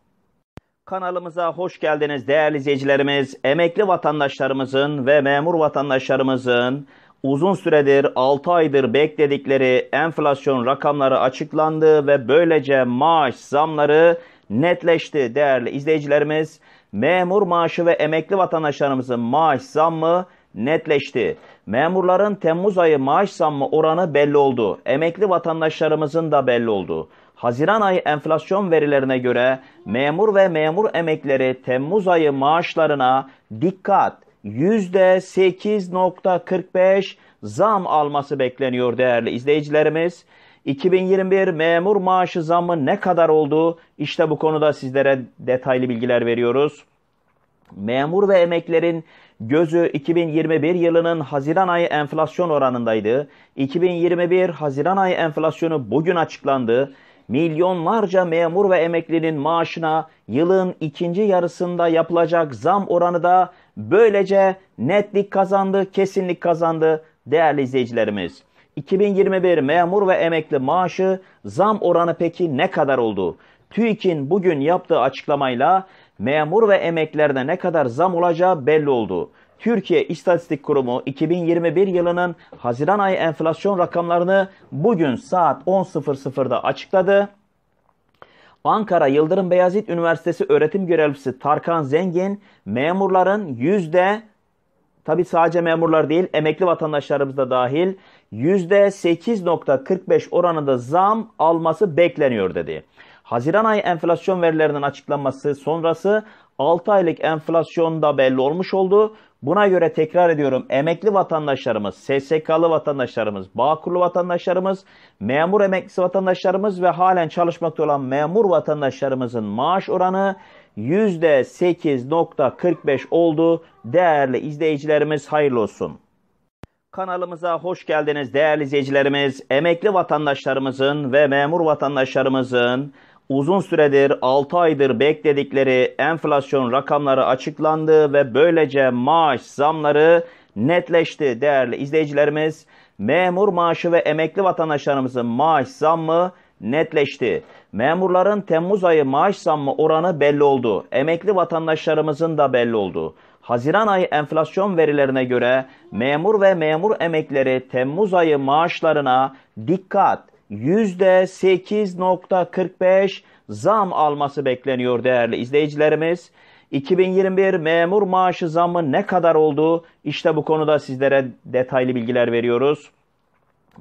Kanalımıza hoş geldiniz değerli izleyicilerimiz. Emekli vatandaşlarımızın ve memur vatandaşlarımızın uzun süredir 6 aydır bekledikleri enflasyon rakamları açıklandı ve böylece maaş zamları netleşti değerli izleyicilerimiz. Memur maaşı ve emekli vatandaşlarımızın maaş zammı netleşti. Memurların Temmuz ayı maaş zammı oranı belli oldu. Emekli vatandaşlarımızın da belli oldu. Haziran ayı enflasyon verilerine göre memur ve memur emekleri Temmuz ayı maaşlarına dikkat %8.45 zam alması bekleniyor değerli izleyicilerimiz. 2021 memur maaşı zammı ne kadar oldu? İşte bu konuda sizlere detaylı bilgiler veriyoruz. Memur ve emeklerin gözü 2021 yılının Haziran ayı enflasyon oranındaydı. 2021 Haziran ayı enflasyonu bugün açıklandı milyonlarca memur ve emeklinin maaşına yılın ikinci yarısında yapılacak zam oranı da böylece netlik kazandı, kesinlik kazandı değerli izleyicilerimiz. 2021 memur ve emekli maaşı zam oranı peki ne kadar oldu? TÜİK'in bugün yaptığı açıklamayla memur ve emeklerine ne kadar zam olacağı belli oldu. Türkiye İstatistik Kurumu 2021 yılının Haziran ayı enflasyon rakamlarını bugün saat 10.00'da açıkladı. Ankara Yıldırım Beyazıt Üniversitesi öğretim görevlisi Tarkan Zengin memurların yüzde tabi sadece memurlar değil emekli vatandaşlarımız da dahil yüzde %8.45 oranında zam alması bekleniyor dedi. Haziran ayı enflasyon verilerinin açıklanması sonrası 6 aylık enflasyon da belli olmuş oldu. Buna göre tekrar ediyorum emekli vatandaşlarımız, SSK'lı vatandaşlarımız, Bağkurlu vatandaşlarımız, memur emeklisi vatandaşlarımız ve halen çalışmakta olan memur vatandaşlarımızın maaş oranı %8.45 oldu. Değerli izleyicilerimiz hayırlı olsun. Kanalımıza hoş geldiniz değerli izleyicilerimiz. Emekli vatandaşlarımızın ve memur vatandaşlarımızın uzun süredir 6 aydır bekledikleri enflasyon rakamları açıklandı ve böylece maaş zamları netleşti değerli izleyicilerimiz. Memur maaşı ve emekli vatandaşlarımızın maaş zammı netleşti. Memurların Temmuz ayı maaş zammı oranı belli oldu. Emekli vatandaşlarımızın da belli oldu. Haziran ayı enflasyon verilerine göre memur ve memur emekleri Temmuz ayı maaşlarına dikkat %8.45 zam alması bekleniyor değerli izleyicilerimiz. 2021 memur maaşı zammı ne kadar oldu? İşte bu konuda sizlere detaylı bilgiler veriyoruz.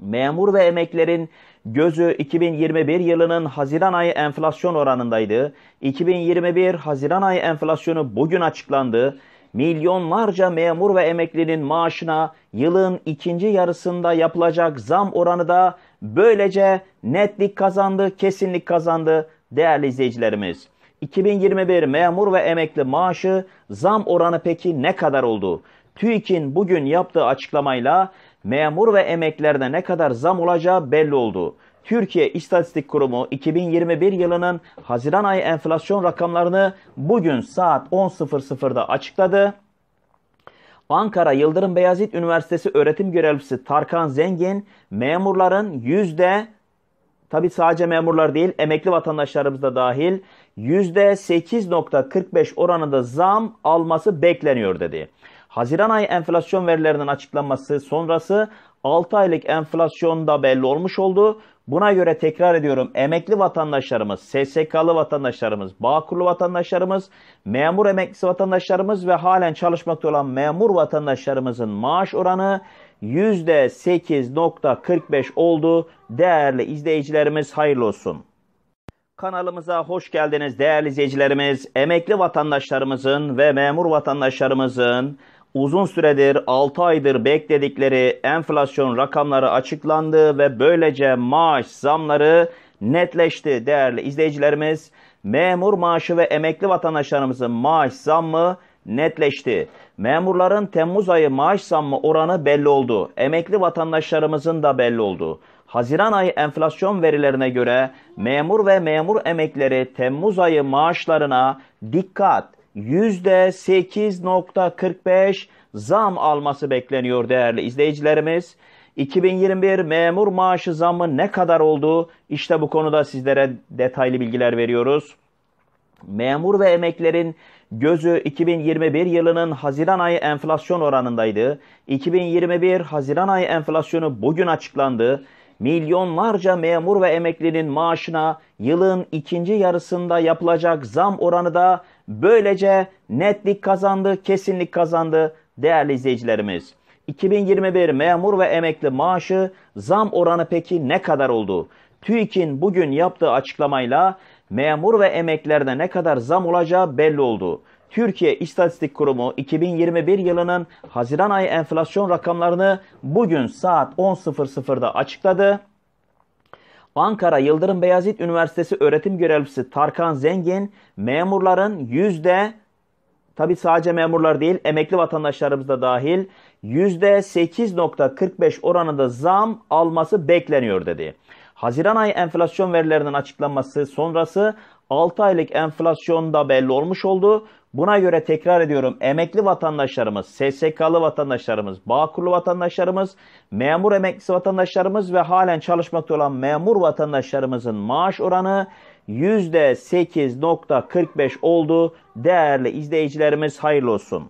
Memur ve emeklerin gözü 2021 yılının Haziran ayı enflasyon oranındaydı. 2021 Haziran ayı enflasyonu bugün açıklandı. Milyonlarca memur ve emeklinin maaşına yılın ikinci yarısında yapılacak zam oranı da Böylece netlik kazandı, kesinlik kazandı değerli izleyicilerimiz. 2021 memur ve emekli maaşı zam oranı peki ne kadar oldu? TÜİK'in bugün yaptığı açıklamayla memur ve emeklerde ne kadar zam olacağı belli oldu. Türkiye İstatistik Kurumu 2021 yılının Haziran ayı enflasyon rakamlarını bugün saat 10.00'da açıkladı. Ankara Yıldırım Beyazıt Üniversitesi öğretim görevlisi Tarkan Zengin memurların yüzde tabi sadece memurlar değil emekli vatandaşlarımız da dahil yüzde %8.45 oranında zam alması bekleniyor dedi. Haziran ayı enflasyon verilerinin açıklanması sonrası 6 aylık enflasyonda belli olmuş oldu. Buna göre tekrar ediyorum emekli vatandaşlarımız, SSK'lı vatandaşlarımız, Bağkurlu vatandaşlarımız, memur emeklisi vatandaşlarımız ve halen çalışmakta olan memur vatandaşlarımızın maaş oranı %8.45 oldu. Değerli izleyicilerimiz hayırlı olsun. Kanalımıza hoş geldiniz değerli izleyicilerimiz. Emekli vatandaşlarımızın ve memur vatandaşlarımızın uzun süredir 6 aydır bekledikleri enflasyon rakamları açıklandı ve böylece maaş zamları netleşti değerli izleyicilerimiz. Memur maaşı ve emekli vatandaşlarımızın maaş zammı netleşti. Memurların Temmuz ayı maaş zammı oranı belli oldu. Emekli vatandaşlarımızın da belli oldu. Haziran ayı enflasyon verilerine göre memur ve memur emekleri Temmuz ayı maaşlarına dikkat %8.45 zam alması bekleniyor değerli izleyicilerimiz. 2021 memur maaşı zammı ne kadar oldu? İşte bu konuda sizlere detaylı bilgiler veriyoruz. Memur ve emeklerin gözü 2021 yılının Haziran ayı enflasyon oranındaydı. 2021 Haziran ayı enflasyonu bugün açıklandı milyonlarca memur ve emeklinin maaşına yılın ikinci yarısında yapılacak zam oranı da böylece netlik kazandı, kesinlik kazandı değerli izleyicilerimiz. 2021 memur ve emekli maaşı zam oranı peki ne kadar oldu? TÜİK'in bugün yaptığı açıklamayla memur ve emeklilerde ne kadar zam olacağı belli oldu. Türkiye İstatistik Kurumu 2021 yılının Haziran ayı enflasyon rakamlarını bugün saat 10.00'da açıkladı. Ankara Yıldırım Beyazıt Üniversitesi öğretim görevlisi Tarkan Zengin memurların yüzde tabi sadece memurlar değil emekli vatandaşlarımız da dahil yüzde %8.45 oranında zam alması bekleniyor dedi. Haziran ayı enflasyon verilerinin açıklanması sonrası 6 aylık enflasyon da belli olmuş oldu. Buna göre tekrar ediyorum emekli vatandaşlarımız, SSK'lı vatandaşlarımız, Bağkurlu vatandaşlarımız, memur emeklisi vatandaşlarımız ve halen çalışmakta olan memur vatandaşlarımızın maaş oranı %8.45 oldu. Değerli izleyicilerimiz hayırlı olsun.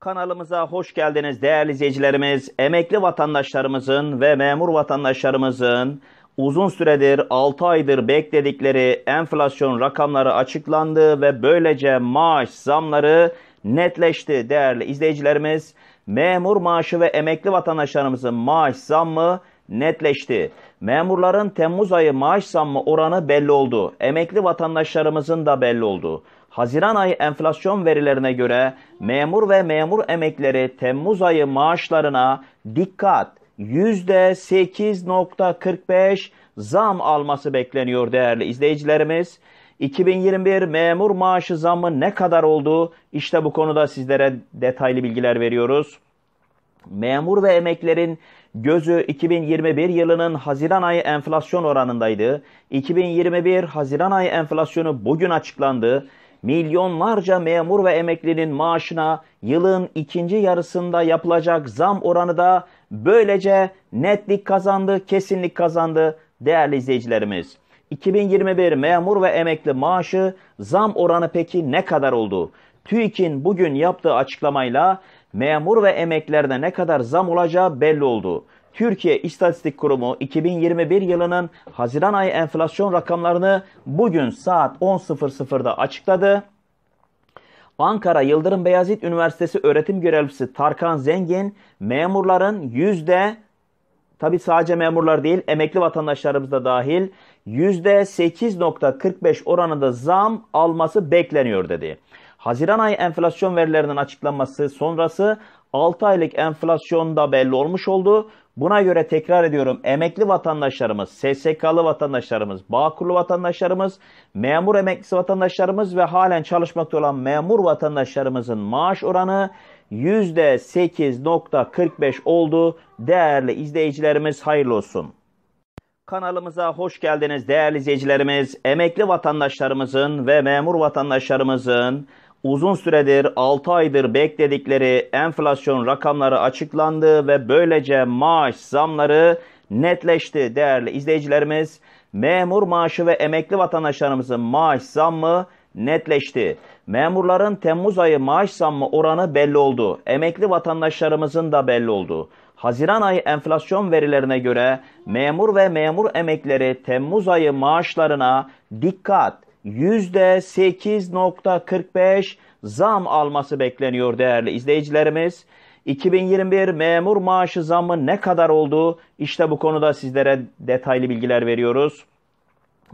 Kanalımıza hoş geldiniz değerli izleyicilerimiz. Emekli vatandaşlarımızın ve memur vatandaşlarımızın uzun süredir 6 aydır bekledikleri enflasyon rakamları açıklandı ve böylece maaş zamları netleşti değerli izleyicilerimiz. Memur maaşı ve emekli vatandaşlarımızın maaş zammı netleşti. Memurların Temmuz ayı maaş zammı oranı belli oldu. Emekli vatandaşlarımızın da belli oldu. Haziran ayı enflasyon verilerine göre memur ve memur emekleri Temmuz ayı maaşlarına dikkat %8.45 zam alması bekleniyor değerli izleyicilerimiz. 2021 memur maaşı zammı ne kadar oldu? İşte bu konuda sizlere detaylı bilgiler veriyoruz. Memur ve emeklerin gözü 2021 yılının Haziran ayı enflasyon oranındaydı. 2021 Haziran ayı enflasyonu bugün açıklandı. Milyonlarca memur ve emeklinin maaşına yılın ikinci yarısında yapılacak zam oranı da Böylece netlik kazandı, kesinlik kazandı değerli izleyicilerimiz. 2021 memur ve emekli maaşı zam oranı peki ne kadar oldu? TÜİK'in bugün yaptığı açıklamayla memur ve emeklilerde ne kadar zam olacağı belli oldu. Türkiye İstatistik Kurumu 2021 yılının Haziran ayı enflasyon rakamlarını bugün saat 10.00'da açıkladı. Ankara Yıldırım Beyazıt Üniversitesi öğretim görevlisi Tarkan Zengin memurların yüzde tabi sadece memurlar değil emekli vatandaşlarımız da dahil yüzde %8.45 oranında zam alması bekleniyor dedi. Haziran ayı enflasyon verilerinin açıklanması sonrası 6 aylık enflasyonda belli olmuş oldu. Buna göre tekrar ediyorum emekli vatandaşlarımız, SSK'lı vatandaşlarımız, Bağkurlu vatandaşlarımız, memur emeklisi vatandaşlarımız ve halen çalışmakta olan memur vatandaşlarımızın maaş oranı %8.45 oldu. Değerli izleyicilerimiz hayırlı olsun. Kanalımıza hoş geldiniz değerli izleyicilerimiz. Emekli vatandaşlarımızın ve memur vatandaşlarımızın uzun süredir 6 aydır bekledikleri enflasyon rakamları açıklandı ve böylece maaş zamları netleşti değerli izleyicilerimiz. Memur maaşı ve emekli vatandaşlarımızın maaş zammı netleşti. Memurların Temmuz ayı maaş zammı oranı belli oldu. Emekli vatandaşlarımızın da belli oldu. Haziran ayı enflasyon verilerine göre memur ve memur emekleri Temmuz ayı maaşlarına dikkat %8.45 zam alması bekleniyor değerli izleyicilerimiz. 2021 memur maaşı zammı ne kadar oldu? İşte bu konuda sizlere detaylı bilgiler veriyoruz.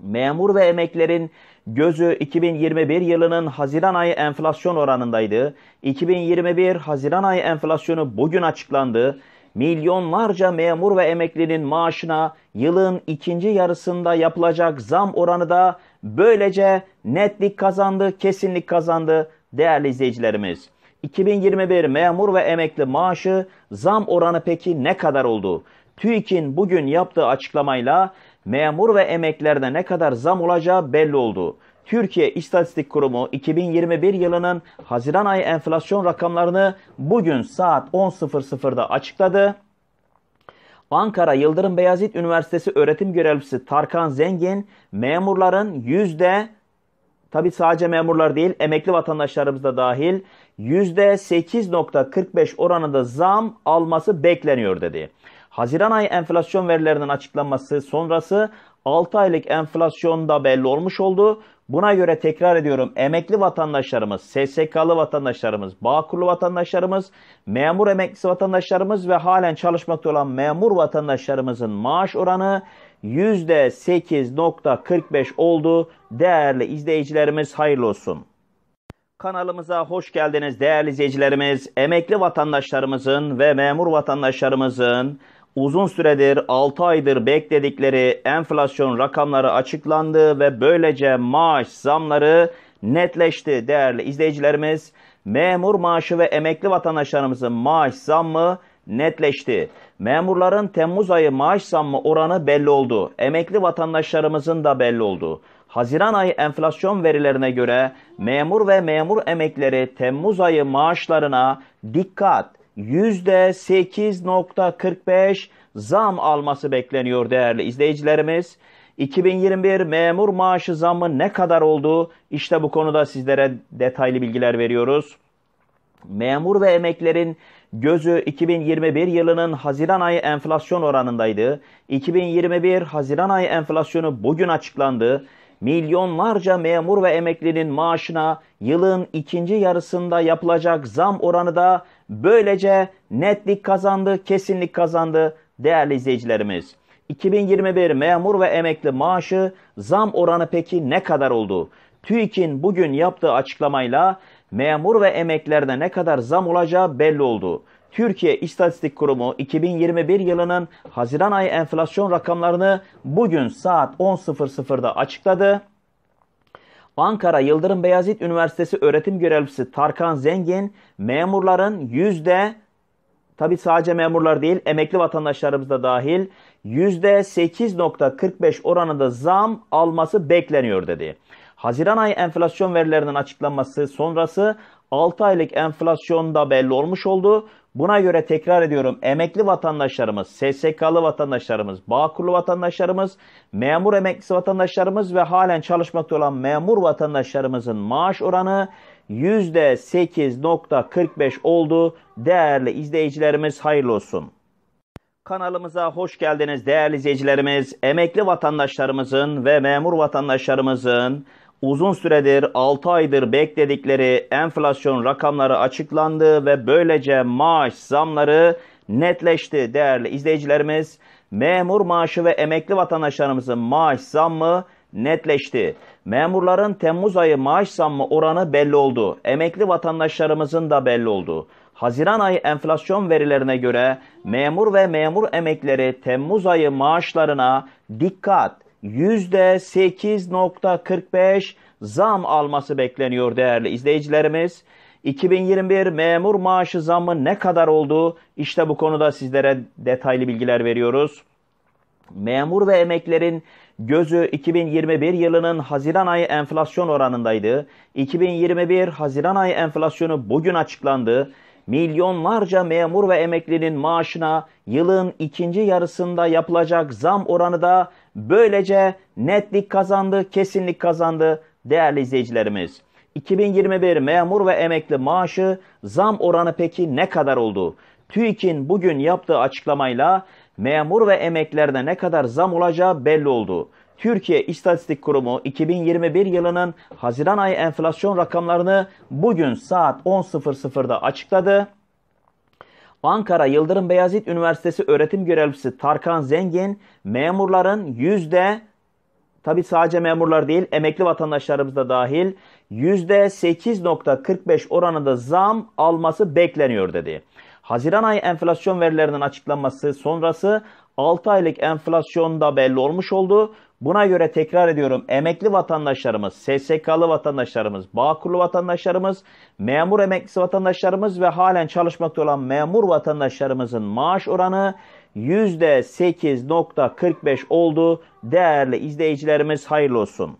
Memur ve emeklerin gözü 2021 yılının Haziran ayı enflasyon oranındaydı. 2021 Haziran ayı enflasyonu bugün açıklandı milyonlarca memur ve emeklinin maaşına yılın ikinci yarısında yapılacak zam oranı da böylece netlik kazandı, kesinlik kazandı değerli izleyicilerimiz. 2021 memur ve emekli maaşı zam oranı peki ne kadar oldu? TÜİK'in bugün yaptığı açıklamayla memur ve emeklilerde ne kadar zam olacağı belli oldu. Türkiye İstatistik Kurumu 2021 yılının Haziran ayı enflasyon rakamlarını bugün saat 10.00'da açıkladı. Ankara Yıldırım Beyazıt Üniversitesi öğretim görevlisi Tarkan Zengin memurların yüzde tabi sadece memurlar değil emekli vatandaşlarımız da dahil yüzde %8.45 oranında zam alması bekleniyor dedi. Haziran ayı enflasyon verilerinin açıklanması sonrası 6 aylık enflasyon da belli olmuş oldu. Buna göre tekrar ediyorum emekli vatandaşlarımız, SSK'lı vatandaşlarımız, Bağkurlu vatandaşlarımız, memur emeklisi vatandaşlarımız ve halen çalışmakta olan memur vatandaşlarımızın maaş oranı %8.45 oldu. Değerli izleyicilerimiz hayırlı olsun. Kanalımıza hoş geldiniz değerli izleyicilerimiz. Emekli vatandaşlarımızın ve memur vatandaşlarımızın uzun süredir 6 aydır bekledikleri enflasyon rakamları açıklandı ve böylece maaş zamları netleşti değerli izleyicilerimiz. Memur maaşı ve emekli vatandaşlarımızın maaş zammı netleşti. Memurların Temmuz ayı maaş zammı oranı belli oldu. Emekli vatandaşlarımızın da belli oldu. Haziran ayı enflasyon verilerine göre memur ve memur emekleri Temmuz ayı maaşlarına dikkat %8.45 zam alması bekleniyor değerli izleyicilerimiz. 2021 memur maaşı zammı ne kadar oldu? İşte bu konuda sizlere detaylı bilgiler veriyoruz. Memur ve emeklerin gözü 2021 yılının Haziran ayı enflasyon oranındaydı. 2021 Haziran ayı enflasyonu bugün açıklandı milyonlarca memur ve emeklinin maaşına yılın ikinci yarısında yapılacak zam oranı da böylece netlik kazandı, kesinlik kazandı değerli izleyicilerimiz. 2021 memur ve emekli maaşı zam oranı peki ne kadar oldu? TÜİK'in bugün yaptığı açıklamayla memur ve emeklerine ne kadar zam olacağı belli oldu. Türkiye İstatistik Kurumu 2021 yılının Haziran ayı enflasyon rakamlarını bugün saat 10.00'da açıkladı. Ankara Yıldırım Beyazıt Üniversitesi öğretim görevlisi Tarkan Zengin memurların yüzde tabi sadece memurlar değil emekli vatandaşlarımız da dahil yüzde %8.45 oranında zam alması bekleniyor dedi. Haziran ayı enflasyon verilerinin açıklanması sonrası 6 aylık enflasyonda belli olmuş oldu. Buna göre tekrar ediyorum emekli vatandaşlarımız, SSK'lı vatandaşlarımız, Bağkurlu vatandaşlarımız, memur emeklisi vatandaşlarımız ve halen çalışmakta olan memur vatandaşlarımızın maaş oranı %8.45 oldu. Değerli izleyicilerimiz hayırlı olsun. Kanalımıza hoş geldiniz değerli izleyicilerimiz. Emekli vatandaşlarımızın ve memur vatandaşlarımızın uzun süredir 6 aydır bekledikleri enflasyon rakamları açıklandı ve böylece maaş zamları netleşti değerli izleyicilerimiz. Memur maaşı ve emekli vatandaşlarımızın maaş zammı netleşti. Memurların Temmuz ayı maaş zammı oranı belli oldu. Emekli vatandaşlarımızın da belli oldu. Haziran ayı enflasyon verilerine göre memur ve memur emekleri Temmuz ayı maaşlarına dikkat %8.45 zam alması bekleniyor değerli izleyicilerimiz. 2021 memur maaşı zammı ne kadar oldu? İşte bu konuda sizlere detaylı bilgiler veriyoruz. Memur ve emeklerin gözü 2021 yılının Haziran ayı enflasyon oranındaydı. 2021 Haziran ayı enflasyonu bugün açıklandı. Milyonlarca memur ve emeklinin maaşına yılın ikinci yarısında yapılacak zam oranı da Böylece netlik kazandı, kesinlik kazandı değerli izleyicilerimiz. 2021 memur ve emekli maaşı zam oranı peki ne kadar oldu? TÜİK'in bugün yaptığı açıklamayla memur ve emeklerde ne kadar zam olacağı belli oldu. Türkiye İstatistik Kurumu 2021 yılının Haziran ayı enflasyon rakamlarını bugün saat 10.00'da açıkladı. Ankara Yıldırım Beyazıt Üniversitesi öğretim görevlisi Tarkan Zengin memurların yüzde tabi sadece memurlar değil emekli vatandaşlarımız da dahil yüzde %8.45 oranında zam alması bekleniyor dedi. Haziran ayı enflasyon verilerinin açıklanması sonrası 6 aylık enflasyonda belli olmuş oldu. Buna göre tekrar ediyorum emekli vatandaşlarımız, SSK'lı vatandaşlarımız, Bağkurlu vatandaşlarımız, memur emeklisi vatandaşlarımız ve halen çalışmakta olan memur vatandaşlarımızın maaş oranı %8.45 oldu. Değerli izleyicilerimiz hayırlı olsun.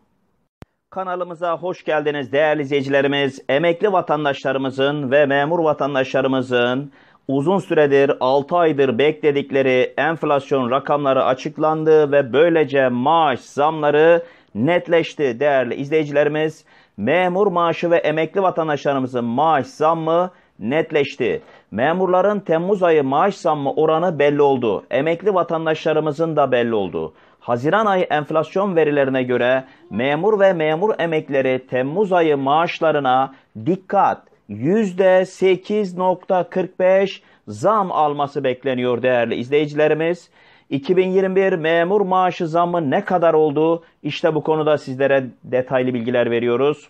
Kanalımıza hoş geldiniz değerli izleyicilerimiz. Emekli vatandaşlarımızın ve memur vatandaşlarımızın uzun süredir 6 aydır bekledikleri enflasyon rakamları açıklandı ve böylece maaş zamları netleşti değerli izleyicilerimiz. Memur maaşı ve emekli vatandaşlarımızın maaş zammı netleşti. Memurların Temmuz ayı maaş zammı oranı belli oldu. Emekli vatandaşlarımızın da belli oldu. Haziran ayı enflasyon verilerine göre memur ve memur emekleri Temmuz ayı maaşlarına dikkat %8.45 zam alması bekleniyor değerli izleyicilerimiz. 2021 memur maaşı zammı ne kadar oldu? İşte bu konuda sizlere detaylı bilgiler veriyoruz.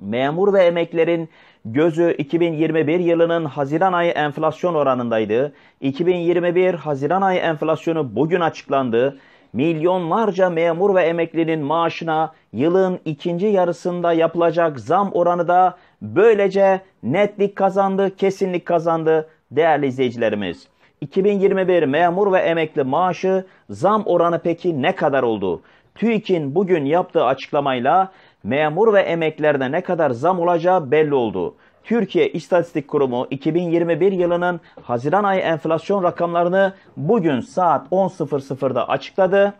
Memur ve emeklerin gözü 2021 yılının Haziran ayı enflasyon oranındaydı. 2021 Haziran ayı enflasyonu bugün açıklandı milyonlarca memur ve emeklinin maaşına yılın ikinci yarısında yapılacak zam oranı da böylece netlik kazandı, kesinlik kazandı değerli izleyicilerimiz. 2021 memur ve emekli maaşı zam oranı peki ne kadar oldu? TÜİK'in bugün yaptığı açıklamayla memur ve emeklilerde ne kadar zam olacağı belli oldu. Türkiye İstatistik Kurumu 2021 yılının Haziran ayı enflasyon rakamlarını bugün saat 10.00'da açıkladı.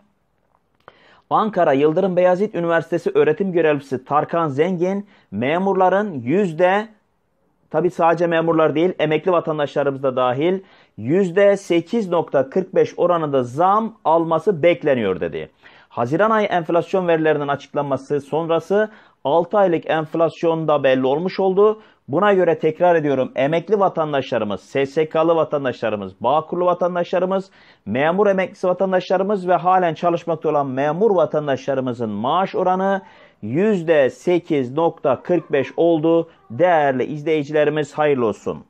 Ankara Yıldırım Beyazıt Üniversitesi öğretim görevlisi Tarkan Zengin memurların yüzde tabi sadece memurlar değil emekli vatandaşlarımız da dahil yüzde %8.45 oranında zam alması bekleniyor dedi. Haziran ayı enflasyon verilerinin açıklanması sonrası 6 aylık enflasyon da belli olmuş oldu. Buna göre tekrar ediyorum emekli vatandaşlarımız, SSK'lı vatandaşlarımız, Bağkurlu vatandaşlarımız, memur emeklisi vatandaşlarımız ve halen çalışmakta olan memur vatandaşlarımızın maaş oranı %8.45 oldu. Değerli izleyicilerimiz hayırlı olsun.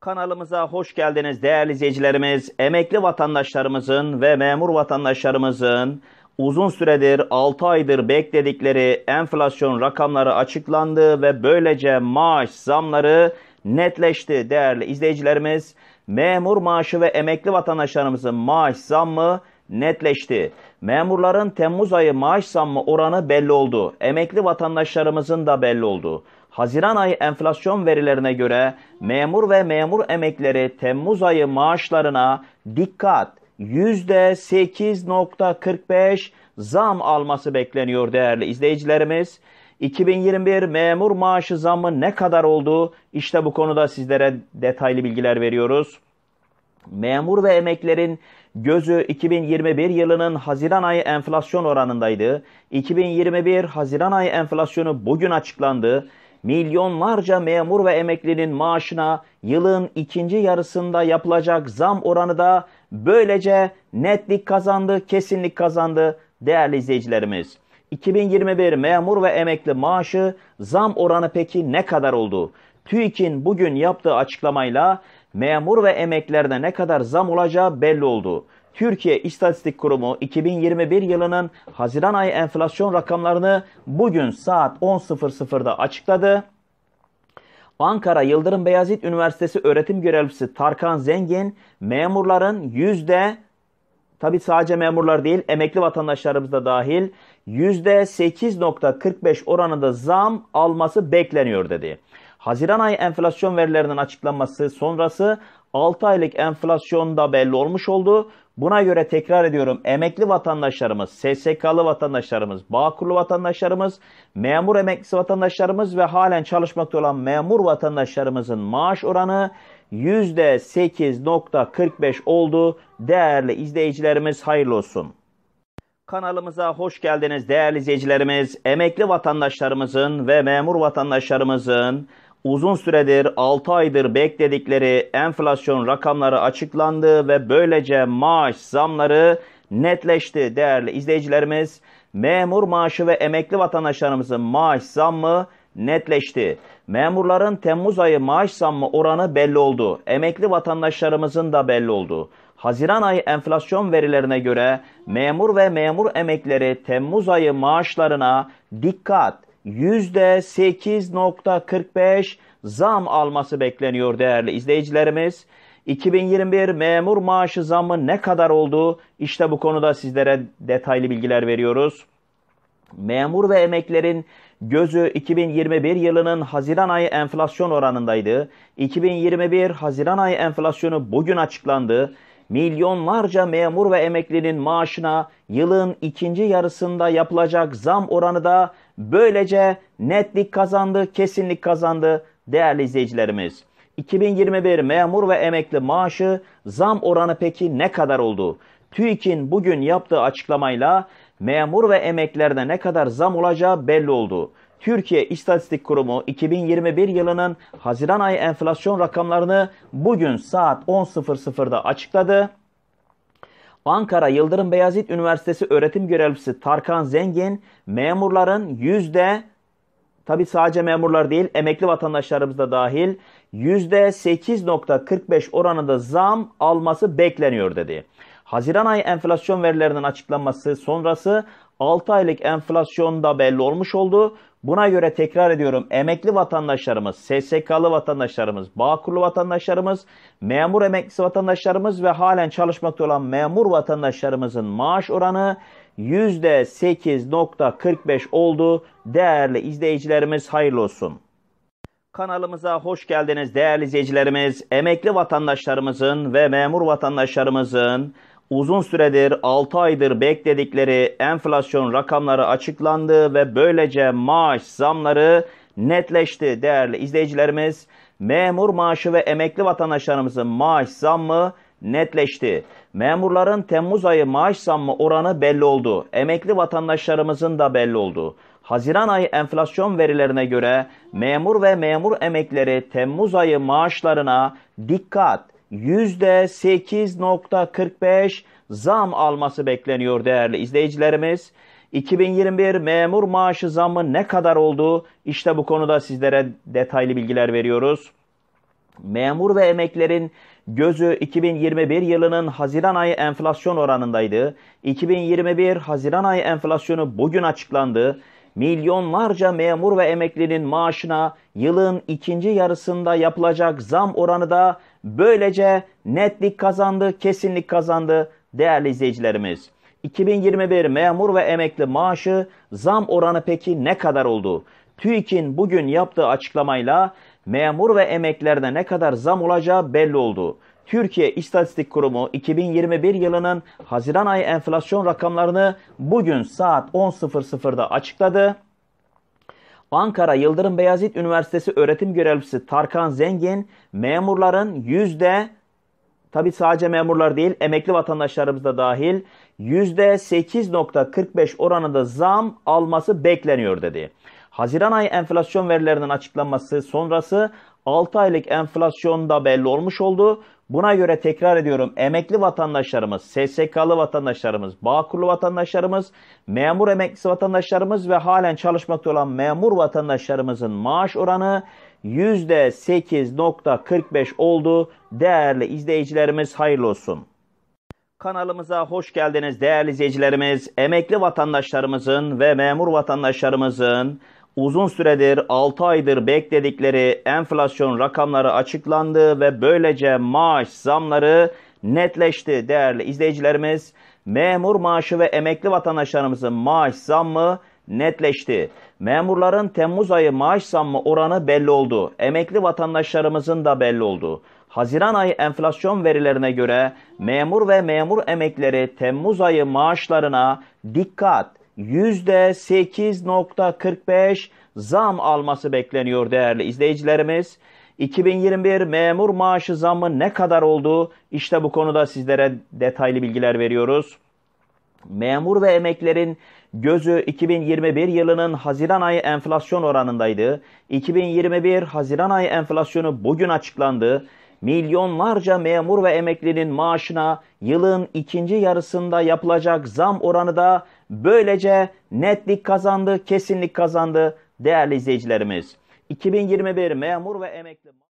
Kanalımıza hoş geldiniz değerli izleyicilerimiz. Emekli vatandaşlarımızın ve memur vatandaşlarımızın uzun süredir 6 aydır bekledikleri enflasyon rakamları açıklandı ve böylece maaş zamları netleşti değerli izleyicilerimiz. Memur maaşı ve emekli vatandaşlarımızın maaş zammı netleşti. Memurların Temmuz ayı maaş zammı oranı belli oldu. Emekli vatandaşlarımızın da belli oldu. Haziran ayı enflasyon verilerine göre memur ve memur emekleri Temmuz ayı maaşlarına dikkat %8.45 zam alması bekleniyor değerli izleyicilerimiz. 2021 memur maaşı zammı ne kadar oldu? İşte bu konuda sizlere detaylı bilgiler veriyoruz. Memur ve emeklerin gözü 2021 yılının Haziran ayı enflasyon oranındaydı. 2021 Haziran ayı enflasyonu bugün açıklandı. Milyonlarca memur ve emeklinin maaşına yılın ikinci yarısında yapılacak zam oranı da Böylece netlik kazandı, kesinlik kazandı değerli izleyicilerimiz. 2021 memur ve emekli maaşı zam oranı peki ne kadar oldu? TÜİK'in bugün yaptığı açıklamayla memur ve emeklilerine ne kadar zam olacağı belli oldu. Türkiye İstatistik Kurumu 2021 yılının Haziran ayı enflasyon rakamlarını bugün saat 10.00'da açıkladı. Ankara Yıldırım Beyazıt Üniversitesi öğretim görevlisi Tarkan Zengin memurların yüzde tabi sadece memurlar değil emekli vatandaşlarımız da dahil yüzde %8.45 oranında zam alması bekleniyor dedi. Haziran ayı enflasyon verilerinin açıklanması sonrası 6 aylık enflasyonda belli olmuş oldu. Buna göre tekrar ediyorum emekli vatandaşlarımız, SSK'lı vatandaşlarımız, Bağkurlu vatandaşlarımız, memur emeklisi vatandaşlarımız ve halen çalışmakta olan memur vatandaşlarımızın maaş oranı %8.45 oldu. Değerli izleyicilerimiz hayırlı olsun. Kanalımıza hoş geldiniz değerli izleyicilerimiz. Emekli vatandaşlarımızın ve memur vatandaşlarımızın uzun süredir 6 aydır bekledikleri enflasyon rakamları açıklandı ve böylece maaş zamları netleşti değerli izleyicilerimiz. Memur maaşı ve emekli vatandaşlarımızın maaş zammı netleşti. Memurların Temmuz ayı maaş zammı oranı belli oldu. Emekli vatandaşlarımızın da belli oldu. Haziran ayı enflasyon verilerine göre memur ve memur emekleri Temmuz ayı maaşlarına dikkat %8.45 zam alması bekleniyor değerli izleyicilerimiz. 2021 memur maaşı zammı ne kadar oldu? İşte bu konuda sizlere detaylı bilgiler veriyoruz. Memur ve emeklerin gözü 2021 yılının Haziran ayı enflasyon oranındaydı. 2021 Haziran ayı enflasyonu bugün açıklandı milyonlarca memur ve emeklinin maaşına yılın ikinci yarısında yapılacak zam oranı da böylece netlik kazandı, kesinlik kazandı değerli izleyicilerimiz. 2021 memur ve emekli maaşı zam oranı peki ne kadar oldu? TÜİK'in bugün yaptığı açıklamayla memur ve emeklilerde ne kadar zam olacağı belli oldu. Türkiye İstatistik Kurumu 2021 yılının Haziran ayı enflasyon rakamlarını bugün saat 10.00'da açıkladı. Ankara Yıldırım Beyazıt Üniversitesi öğretim görevlisi Tarkan Zengin memurların yüzde tabi sadece memurlar değil emekli vatandaşlarımız da dahil yüzde %8.45 oranında zam alması bekleniyor dedi. Haziran ayı enflasyon verilerinin açıklanması sonrası 6 aylık enflasyon da belli olmuş oldu. Buna göre tekrar ediyorum emekli vatandaşlarımız, SSK'lı vatandaşlarımız, Bağkurlu vatandaşlarımız, memur emeklisi vatandaşlarımız ve halen çalışmakta olan memur vatandaşlarımızın maaş oranı %8.45 oldu. Değerli izleyicilerimiz hayırlı olsun. Kanalımıza hoş geldiniz değerli izleyicilerimiz. Emekli vatandaşlarımızın ve memur vatandaşlarımızın uzun süredir 6 aydır bekledikleri enflasyon rakamları açıklandı ve böylece maaş zamları netleşti değerli izleyicilerimiz. Memur maaşı ve emekli vatandaşlarımızın maaş zammı netleşti. Memurların Temmuz ayı maaş zammı oranı belli oldu. Emekli vatandaşlarımızın da belli oldu. Haziran ayı enflasyon verilerine göre memur ve memur emekleri Temmuz ayı maaşlarına dikkat %8.45 zam alması bekleniyor değerli izleyicilerimiz. 2021 memur maaşı zammı ne kadar oldu? İşte bu konuda sizlere detaylı bilgiler veriyoruz. Memur ve emeklerin gözü 2021 yılının Haziran ayı enflasyon oranındaydı. 2021 Haziran ayı enflasyonu bugün açıklandı. Milyonlarca memur ve emeklinin maaşına yılın ikinci yarısında yapılacak zam oranı da Böylece netlik kazandı, kesinlik kazandı değerli izleyicilerimiz. 2021 memur ve emekli maaşı zam oranı peki ne kadar oldu? TÜİK'in bugün yaptığı açıklamayla memur ve emeklerde ne kadar zam olacağı belli oldu. Türkiye İstatistik Kurumu 2021 yılının Haziran ayı enflasyon rakamlarını bugün saat 10.00'da açıkladı. Ankara Yıldırım Beyazıt Üniversitesi öğretim görevlisi Tarkan Zengin memurların yüzde tabi sadece memurlar değil emekli vatandaşlarımız da dahil yüzde %8.45 oranında zam alması bekleniyor dedi. Haziran ayı enflasyon verilerinin açıklanması sonrası 6 aylık enflasyon da belli olmuş oldu. Buna göre tekrar ediyorum emekli vatandaşlarımız, SSK'lı vatandaşlarımız, Bağkurlu vatandaşlarımız, memur emeklisi vatandaşlarımız ve halen çalışmakta olan memur vatandaşlarımızın maaş oranı %8.45 oldu. Değerli izleyicilerimiz hayırlı olsun. Kanalımıza hoş geldiniz değerli izleyicilerimiz. Emekli vatandaşlarımızın ve memur vatandaşlarımızın uzun süredir 6 aydır bekledikleri enflasyon rakamları açıklandı ve böylece maaş zamları netleşti değerli izleyicilerimiz. Memur maaşı ve emekli vatandaşlarımızın maaş zammı netleşti. Memurların Temmuz ayı maaş zammı oranı belli oldu. Emekli vatandaşlarımızın da belli oldu. Haziran ayı enflasyon verilerine göre memur ve memur emekleri Temmuz ayı maaşlarına dikkat %8.45 zam alması bekleniyor değerli izleyicilerimiz. 2021 memur maaşı zammı ne kadar oldu? İşte bu konuda sizlere detaylı bilgiler veriyoruz. Memur ve emeklerin gözü 2021 yılının Haziran ayı enflasyon oranındaydı. 2021 Haziran ayı enflasyonu bugün açıklandı. Milyonlarca memur ve emeklinin maaşına yılın ikinci yarısında yapılacak zam oranı da Böylece netlik kazandı, kesinlik kazandı değerli izleyicilerimiz. 2021 memur ve emekli